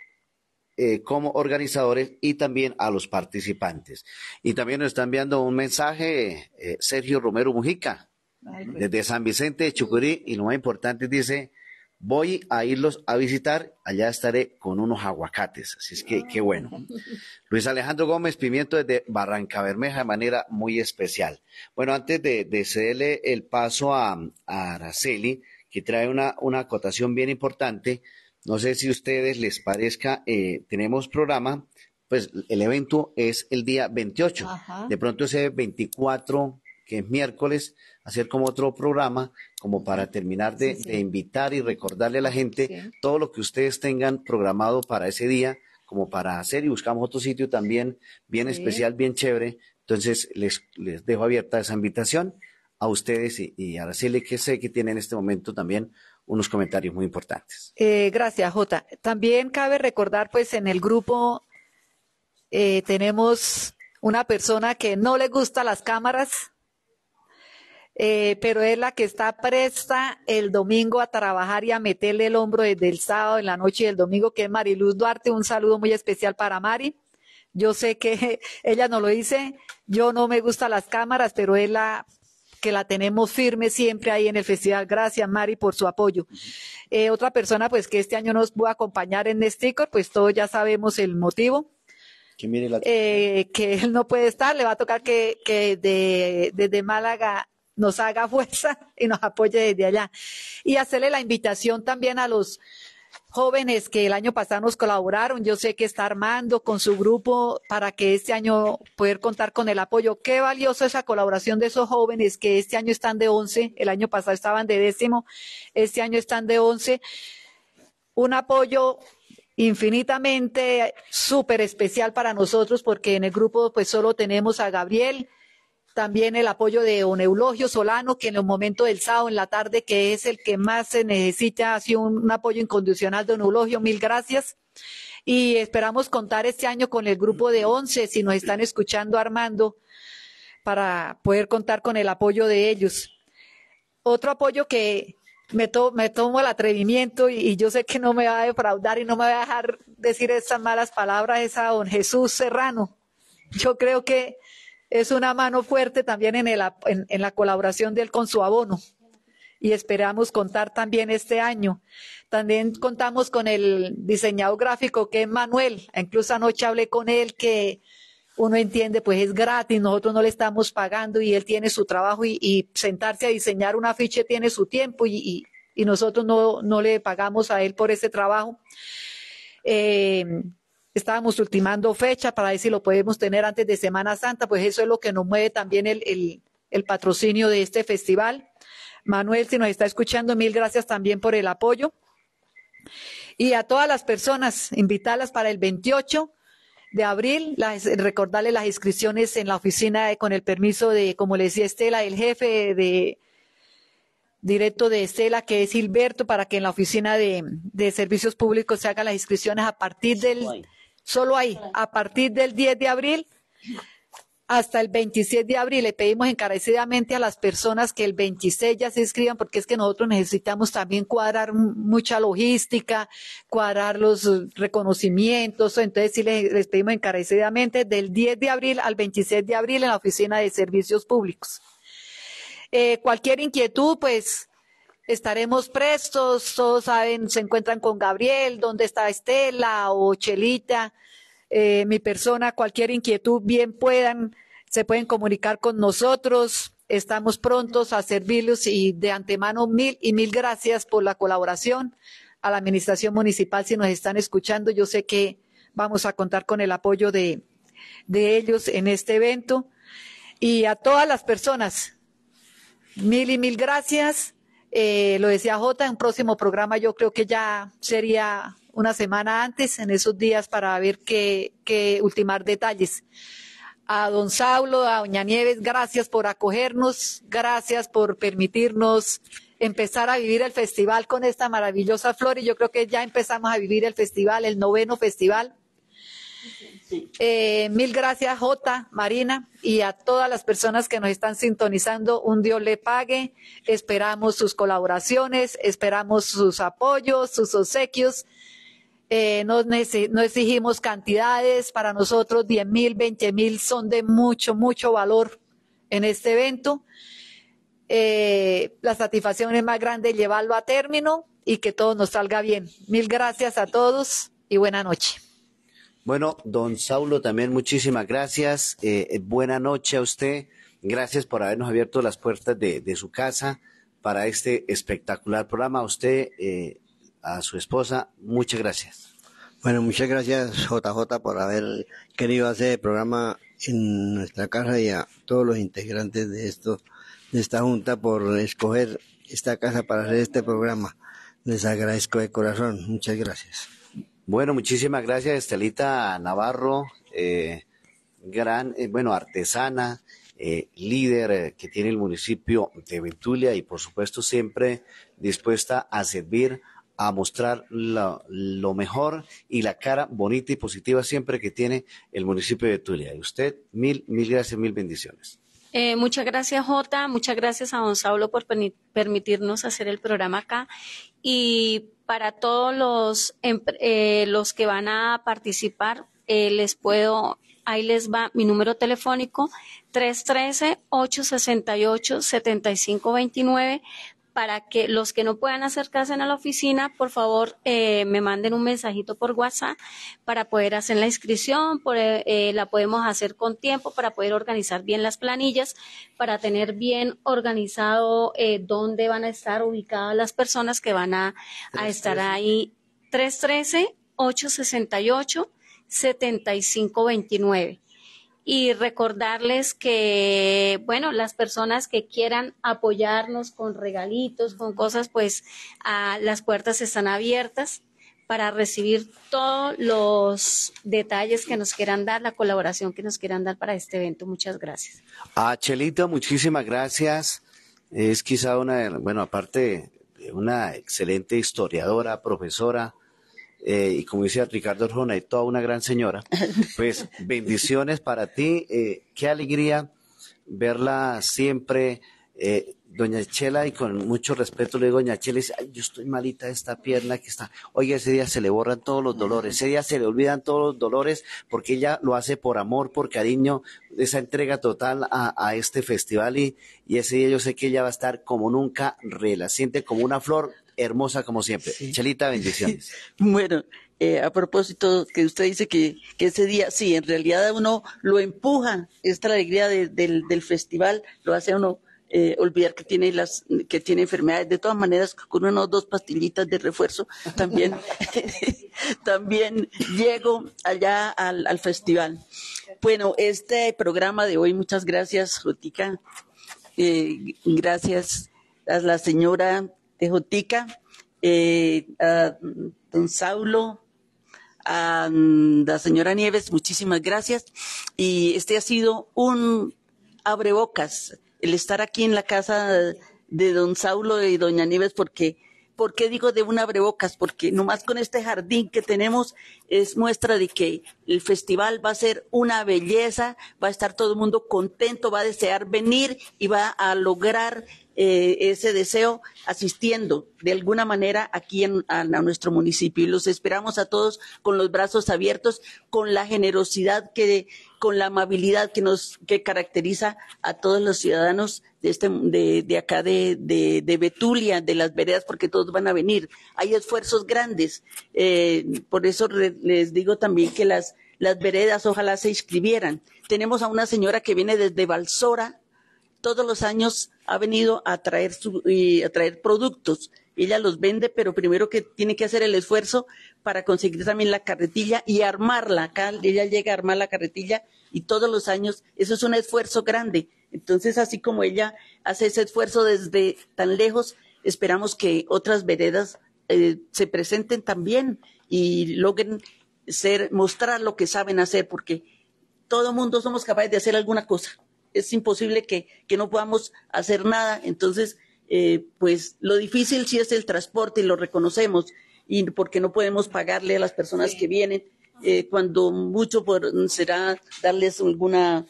eh, como organizadores y también a los participantes. Y también nos está enviando un mensaje eh, Sergio Romero Mujica, pues. desde San Vicente de Chucurí, y lo más importante dice, voy a irlos a visitar, allá estaré con unos aguacates, así es que qué bueno. <laughs> Luis Alejandro Gómez Pimiento desde Barranca Bermeja de manera muy especial. Bueno, antes de, cederle el paso a, Araceli, que trae una, una acotación bien importante, no sé si a ustedes les parezca, eh, tenemos programa, pues el evento es el día 28. De pronto ese 24, que es miércoles, hacer como otro programa, como para terminar de, invitar y recordarle a la gente todo lo que ustedes tengan programado para ese día, como para hacer y buscamos otro sitio también bien especial, bien chévere. Entonces les, dejo abierta esa invitación a ustedes y, y a Araceli, que sé que tiene en este momento también unos comentarios muy importantes. Eh, gracias, Jota. También cabe recordar, pues en el grupo eh, tenemos una persona que no le gusta las cámaras, eh, pero es la que está presta el domingo a trabajar y a meterle el hombro desde el sábado en la noche y el domingo, que es Mariluz Duarte. Un saludo muy especial para Mari. Yo sé que <laughs> ella no lo dice, yo no me gustan las cámaras, pero es la que la tenemos firme siempre ahí en el festival. Gracias, Mari, por su apoyo. Eh, otra persona, pues que este año nos va a acompañar en este sticker pues todos ya sabemos el motivo. Eh, que, él no puede estar, le va a tocar que, desde Málaga nos haga <laughs> fuerza y nos apoye desde allá. Y hacerle la invitación también a los jóvenes que el año pasado nos colaboraron. Yo sé que está armando con su grupo para que este año poder contar con el apoyo. Qué valioso esa colaboración de esos jóvenes que este año están de 11, el año pasado estaban de décimo, este año están de 11. Un apoyo infinitamente súper especial para nosotros porque en el grupo pues solo tenemos a Gabriel, también el apoyo de don Eulogio Solano, que en el momento del sábado en la tarde, que es el que más se necesita, ha sido un, apoyo incondicional de don Eulogio. Mil gracias. Y esperamos contar este año con el grupo de once si nos están escuchando Armando, para poder contar con el apoyo de ellos. Otro apoyo que me, tomo el atrevimiento y, yo sé que no me va a defraudar y no me va a dejar decir esas malas palabras es a don Jesús Serrano. Yo creo que es una mano fuerte también en, la colaboración de él con su abono y esperamos contar también este año. También contamos con el diseñador gráfico que es Manuel. Incluso anoche hablé con él que uno entiende, pues es gratis, nosotros no le estamos pagando y él tiene su trabajo y, sentarse a diseñar un afiche tiene su tiempo y, nosotros no, le pagamos a él por ese trabajo. Eh, estábamos ultimando fecha para ver si lo podemos tener antes de Semana Santa, pues eso es lo que nos mueve también el, el, patrocinio de este festival. Manuel, si nos está escuchando, mil gracias también por el apoyo. Y a todas las personas, invitarlas para el 28 de abril, las, recordarle las inscripciones en la oficina eh, con el permiso de, como le decía Estela, el jefe de directo de Estela, que es Gilberto, para que en la oficina de servicios públicos se hagan las inscripciones a partir del Solo ahí, a partir del 10 de abril hasta el 26 de abril. Le pedimos encarecidamente a las personas que el 26 ya se inscriban porque es que nosotros necesitamos también cuadrar mucha logística, cuadrar los reconocimientos. Entonces sí les, pedimos encarecidamente del 10 de abril al 26 de abril en la Oficina de Servicios Públicos. Eh, cualquier inquietud, pues estaremos prestos, todos saben, se encuentran con Gabriel, dónde está Estela o Chelita, eh, mi persona, cualquier inquietud, bien puedan, se pueden comunicar con nosotros. Estamos prontos a servirlos y de antemano mil y mil gracias por la colaboración a la Administración Municipal. Si nos están escuchando, yo sé que vamos a contar con el apoyo de ellos en este evento. Y a todas las personas, mil y mil gracias eh, lo decía Jota, en un próximo programa yo creo que ya sería una semana antes, en esos días, para ver qué, qué ultimar detalles. A don Saulo, a doña Nieves, gracias por acogernos, gracias por permitirnos empezar a vivir el festival con esta maravillosa flor y yo creo que ya empezamos a vivir el festival, el noveno festival eh, mil gracias, J, Marina, y a todas las personas que nos están sintonizando. Un Dios le pague. Esperamos sus colaboraciones, esperamos sus apoyos, sus obsequios. Eh, no, exigimos cantidades, para nosotros 10 mil, 20 mil son de mucho, mucho valor en este evento. Eh, la satisfacción es más grande llevarlo a término y que todo nos salga bien. Mil gracias a todos y buena noche. Bueno, don Saulo, también muchísimas gracias. Eh, eh, buena noche a usted. Gracias por habernos abierto las puertas de, su casa para este espectacular programa. A usted, eh, a su esposa, muchas gracias. Bueno, muchas gracias JJ por haber querido hacer el programa en nuestra casa y a todos los integrantes de esto, de esta junta por escoger esta casa para hacer este programa. Les agradezco de corazón. Muchas gracias. Bueno, muchísimas gracias Estelita Navarro, eh, gran, eh, bueno, artesana, eh, líder que tiene el municipio de Ventulia y por supuesto siempre dispuesta a servir, a mostrar lo, mejor y la cara bonita y positiva siempre que tiene el municipio de Ventulia. Y usted, mil, mil gracias, mil bendiciones. Eh, muchas gracias, Jota. Muchas gracias a Don Saulo por permitirnos hacer el programa acá y para todos los, eh, los que van a participar, eh, les puedo, ahí les va mi número telefónico 313-868-7529 para que los que no puedan acercarse a la oficina, por favor, eh, me manden un mensajito por WhatsApp para poder hacer la inscripción, por, eh, eh, la podemos hacer con tiempo para poder organizar bien las planillas, para tener bien organizado dónde van a estar ubicadas las personas que van a, a estar ahí. 313-868-7529 y recordarles que, bueno, las personas que quieran apoyarnos con regalitos, con cosas, pues ah, las puertas están abiertas para recibir todos los detalles que nos quieran dar, la colaboración que nos quieran dar para este evento. Muchas gracias. A ah, Chelito, muchísimas gracias. Es quizá una, bueno, aparte de una excelente historiadora, profesora, eh, y como dice Ricardo Orjona, y toda una gran señora, <laughs> pues bendiciones para ti, eh, qué alegría verla siempre. Eh, doña Chela, y con mucho respeto le digo, doña Chela, dice, yo estoy malita esta pierna que está. oye, ese día se le borran todos los dolores, ese día se le olvidan todos los dolores, porque ella lo hace por amor, por cariño, esa entrega total a, este festival. Y, y ese día yo sé que ella va a estar como nunca, relaciente como una flor, hermosa como siempre. Chelita, bendiciones. <laughs> bueno, eh, a propósito que usted dice que, ese día, sí, en realidad uno lo empuja, esta alegría del, festival lo hace uno eh, olvidar que tiene las que tiene enfermedades. De todas maneras, con unas dos pastillitas de refuerzo también, <laughs> <laughs> también llego allá al, festival. Bueno, este programa de hoy, muchas gracias, Jotica. Eh, gracias a la señora de Jotica, eh, a don Saulo, a la señora Nieves, muchísimas gracias. Y este ha sido un abrebocas, el estar aquí en la casa de don Saulo y doña Nieves, porque, ¿por qué digo de un abrebocas? Porque nomás con este jardín que tenemos es muestra de que el festival va a ser una belleza, va a estar todo el mundo contento, va a desear venir y va a lograr eh, ese deseo asistiendo de alguna manera aquí a, nuestro municipio. Y los esperamos a todos con los brazos abiertos, con la generosidad que, con la amabilidad que nos que caracteriza a todos los ciudadanos de, este, de, de acá de, Betulia, de las veredas, porque todos van a venir. Hay esfuerzos grandes. Eh, por eso les digo también que las, las veredas ojalá se inscribieran. Tenemos a una señora que viene desde Balsora, todos los años ha venido a traer, a traer productos. Ella los vende, pero primero que tiene que hacer el esfuerzo para conseguir también la carretilla y armarla. Acá ella llega a armar la carretilla y todos los años, eso es un esfuerzo grande. Entonces, así como ella hace ese esfuerzo desde tan lejos, esperamos que otras veredas eh, se presenten también y logren mostrar lo que saben hacer, porque todo mundo somos capaces de hacer alguna cosa. Es imposible que, no podamos hacer nada. Entonces, eh, pues lo difícil sí es el transporte y lo reconocemos, y porque no podemos pagarle a las personas que vienen. Eh, cuando mucho pues, será darles alguna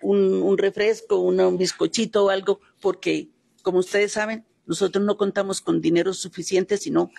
un, refresco, un bizcochito o algo, porque como ustedes saben, nosotros no contamos con dinero suficiente, sino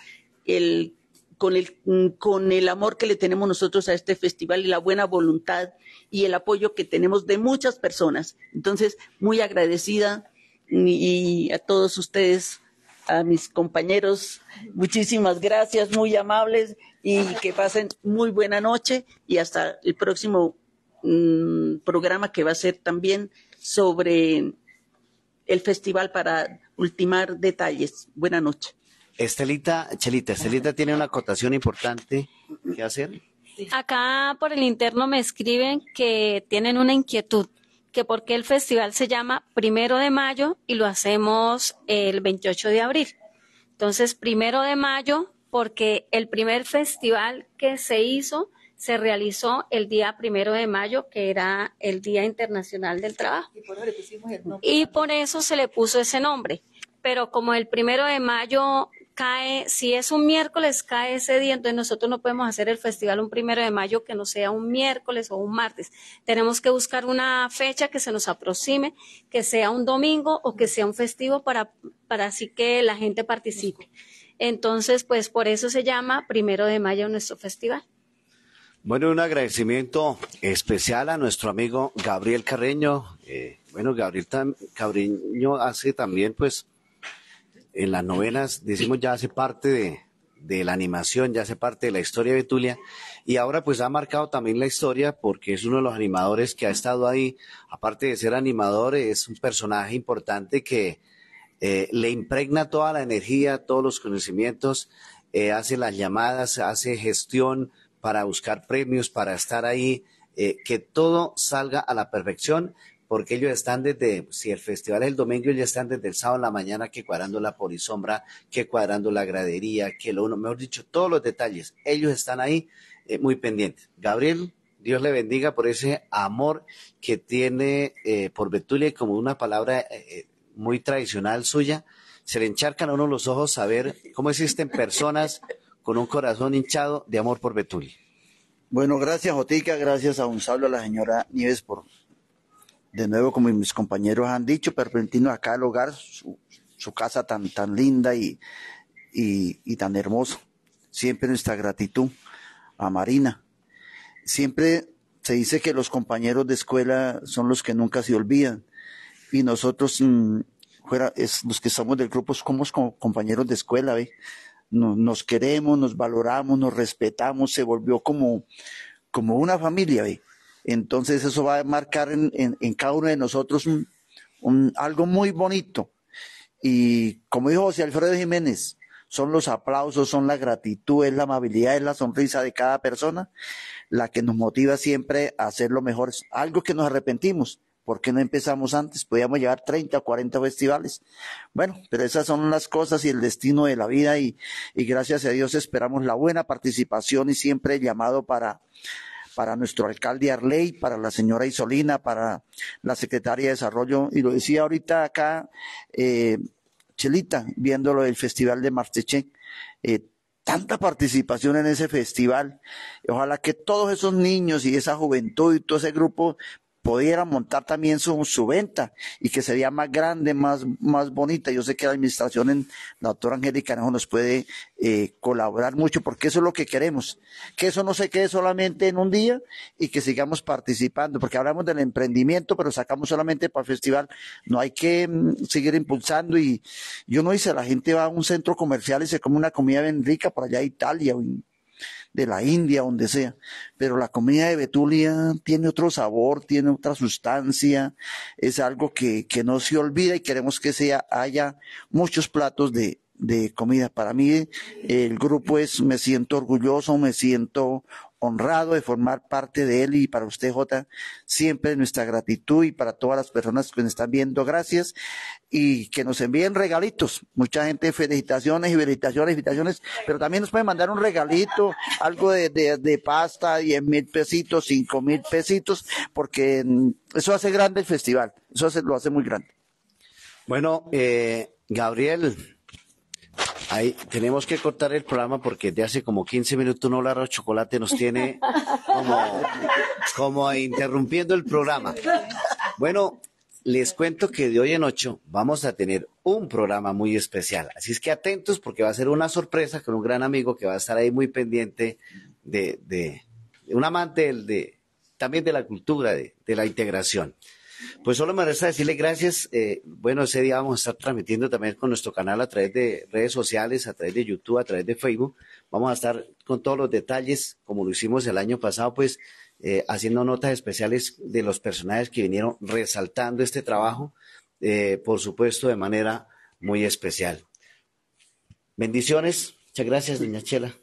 con, el, amor que le tenemos nosotros a este festival y la buena voluntad y el apoyo que tenemos de muchas personas. Entonces, muy agradecida y a todos ustedes, a mis compañeros, muchísimas gracias, muy amables y que pasen muy buena noche y hasta el próximo mm, programa que va a ser también sobre el festival para ultimar detalles. Buenas noches. Estelita, Chelita, Estelita tiene una acotación importante que hacer. Acá por el interno me escriben que tienen una inquietud, que por qué el festival se llama Primero de Mayo y lo hacemos el 28 de abril. Entonces, Primero de Mayo, porque el primer festival que se hizo se realizó el día primero de mayo, que era el Día Internacional del Trabajo. Y por, eso se le puso ese nombre. Pero como el primero de mayo cae, si es un miércoles, cae ese día, entonces nosotros no podemos hacer el festival un primero de mayo que no sea un miércoles o un martes. Tenemos que buscar una fecha que se nos aproxime, que sea un domingo o que sea un festivo para, para así que la gente participe. Entonces, pues por eso se llama primero de mayo nuestro festival. Bueno, un agradecimiento especial a nuestro amigo Gabriel Carreño. Eh, bueno, Gabriel Carreño hace también, pues, en las novelas, decimos, ya hace parte de, la animación, ya hace parte de la historia de Tulia, y ahora pues ha marcado también la historia porque es uno de los animadores que ha estado ahí, aparte de ser animador, es un personaje importante que eh, le impregna toda la energía, todos los conocimientos, eh, hace las llamadas, hace gestión, para buscar premios, para estar ahí, eh, que todo salga a la perfección, porque ellos están desde, si el festival es el domingo, ellos están desde el sábado en la mañana que cuadrando la polisombra, que cuadrando la gradería, que lo uno, mejor dicho, todos los detalles, ellos están ahí eh, muy pendientes. Gabriel, Dios le bendiga por ese amor que tiene eh, por Betulia, como una palabra muy tradicional suya, se le encharcan a uno los ojos a ver cómo existen personas con un corazón hinchado de amor por Betul. Bueno, gracias Jotica, gracias a Gonzalo, a la señora Nieves por, de nuevo, como mis compañeros han dicho, permitirnos acá el hogar, su, casa tan, tan linda y, tan hermosa. Siempre nuestra gratitud a Marina. Siempre se dice que los compañeros de escuela son los que nunca se olvidan y nosotros mm, los que somos del grupo somos compañeros de escuela ¿ve? nos queremos, nos valoramos, nos respetamos, se volvió como, como una familia. Entonces eso va a marcar en, en, cada uno de nosotros algo muy bonito. Y como dijo José Alfredo Jiménez, son los aplausos, son la gratitud, es la amabilidad, es la sonrisa de cada persona la que nos motiva siempre a hacer lo mejor. Algo que nos arrepentimos, ¿Por qué no empezamos antes? Podíamos llevar 30 o 40 festivales. Bueno, pero esas son las cosas y el destino de la vida y, gracias a Dios esperamos la buena participación y siempre el llamado para, para nuestro alcalde Arley, para la señora Isolina, para la secretaria de Desarrollo. Y lo decía ahorita acá, eh, Chelita, viéndolo del Festival de Marteche eh, tanta participación en ese festival. Ojalá que todos esos niños y esa juventud y todo ese grupo pudiera montar también su, su venta y que sería más grande, más, bonita. Yo sé que la administración en la doctora Angélica nos puede eh, colaborar mucho porque eso es lo que queremos, que eso no se quede solamente en un día y que sigamos participando, porque hablamos del emprendimiento, pero sacamos solamente para el festival, no hay que mm, seguir impulsando y yo no hice, la gente va a un centro comercial y se come una comida bien rica por allá de Italia o en de la India, donde sea. Pero la comida de Betulia tiene otro sabor, tiene otra sustancia, es algo que, no se olvida y queremos que sea, haya muchos platos de, de comida. Para mí el grupo es, me siento orgulloso, me siento honrado de formar parte de él y para usted, Jota, siempre nuestra gratitud y para todas las personas que nos están viendo, gracias y que nos envíen regalitos. Mucha gente, felicitaciones y felicitaciones, felicitaciones, pero también nos pueden mandar un regalito, algo de, de, pasta, diez mil pesitos, cinco mil pesitos, porque mm, eso hace grande el festival, eso lo hace muy grande. Bueno, eh, Gabriel, Ahí, tenemos que cortar el programa porque de hace como 15 minutos no hablar chocolate nos tiene como, interrumpiendo el programa. Bueno, les cuento que de hoy en ocho vamos a tener un programa muy especial. Así es que atentos porque va a ser una sorpresa con un gran amigo que va a estar ahí muy pendiente de, de un amante de, también de la cultura, de la integración. Pues solo me resta decirle gracias. Eh, bueno, ese día vamos a estar transmitiendo también con nuestro canal a través de redes sociales, a través de YouTube, a través de Facebook. Vamos a estar con todos los detalles, como lo hicimos el año pasado, pues eh, haciendo notas especiales de los personajes que vinieron resaltando este trabajo, eh, por supuesto, de manera muy especial. Bendiciones. Muchas gracias, doña Chela.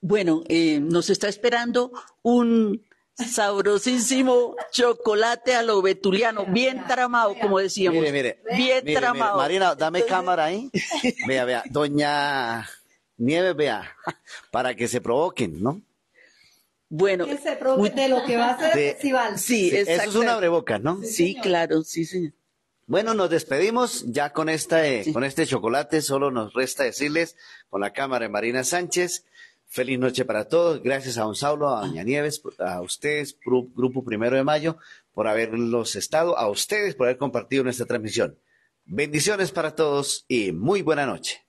Bueno, nos está esperando un sabrosísimo chocolate a lo betuliano, bien tramado, como decíamos. Mire, mire, bien tramado. Marina, dame cámara ahí. <laughs> Vea, vea, doña Nieves, vea, para que se provoquen, ¿no? Bueno, que se de lo que va a ser el festival. Sí, exacto, eso es una abreboca, ¿no? Sí, claro, sí, señor. Bueno, nos despedimos ya con, esta, eh, con este chocolate. Solo nos resta decirles con la cámara de Marina Sánchez Feliz noche para todos. Gracias a don Saulo, a doña Nieves, a ustedes, Grupo Primero de Mayo, por haberlos estado, a ustedes por haber compartido nuestra transmisión. Bendiciones para todos y muy buena noche.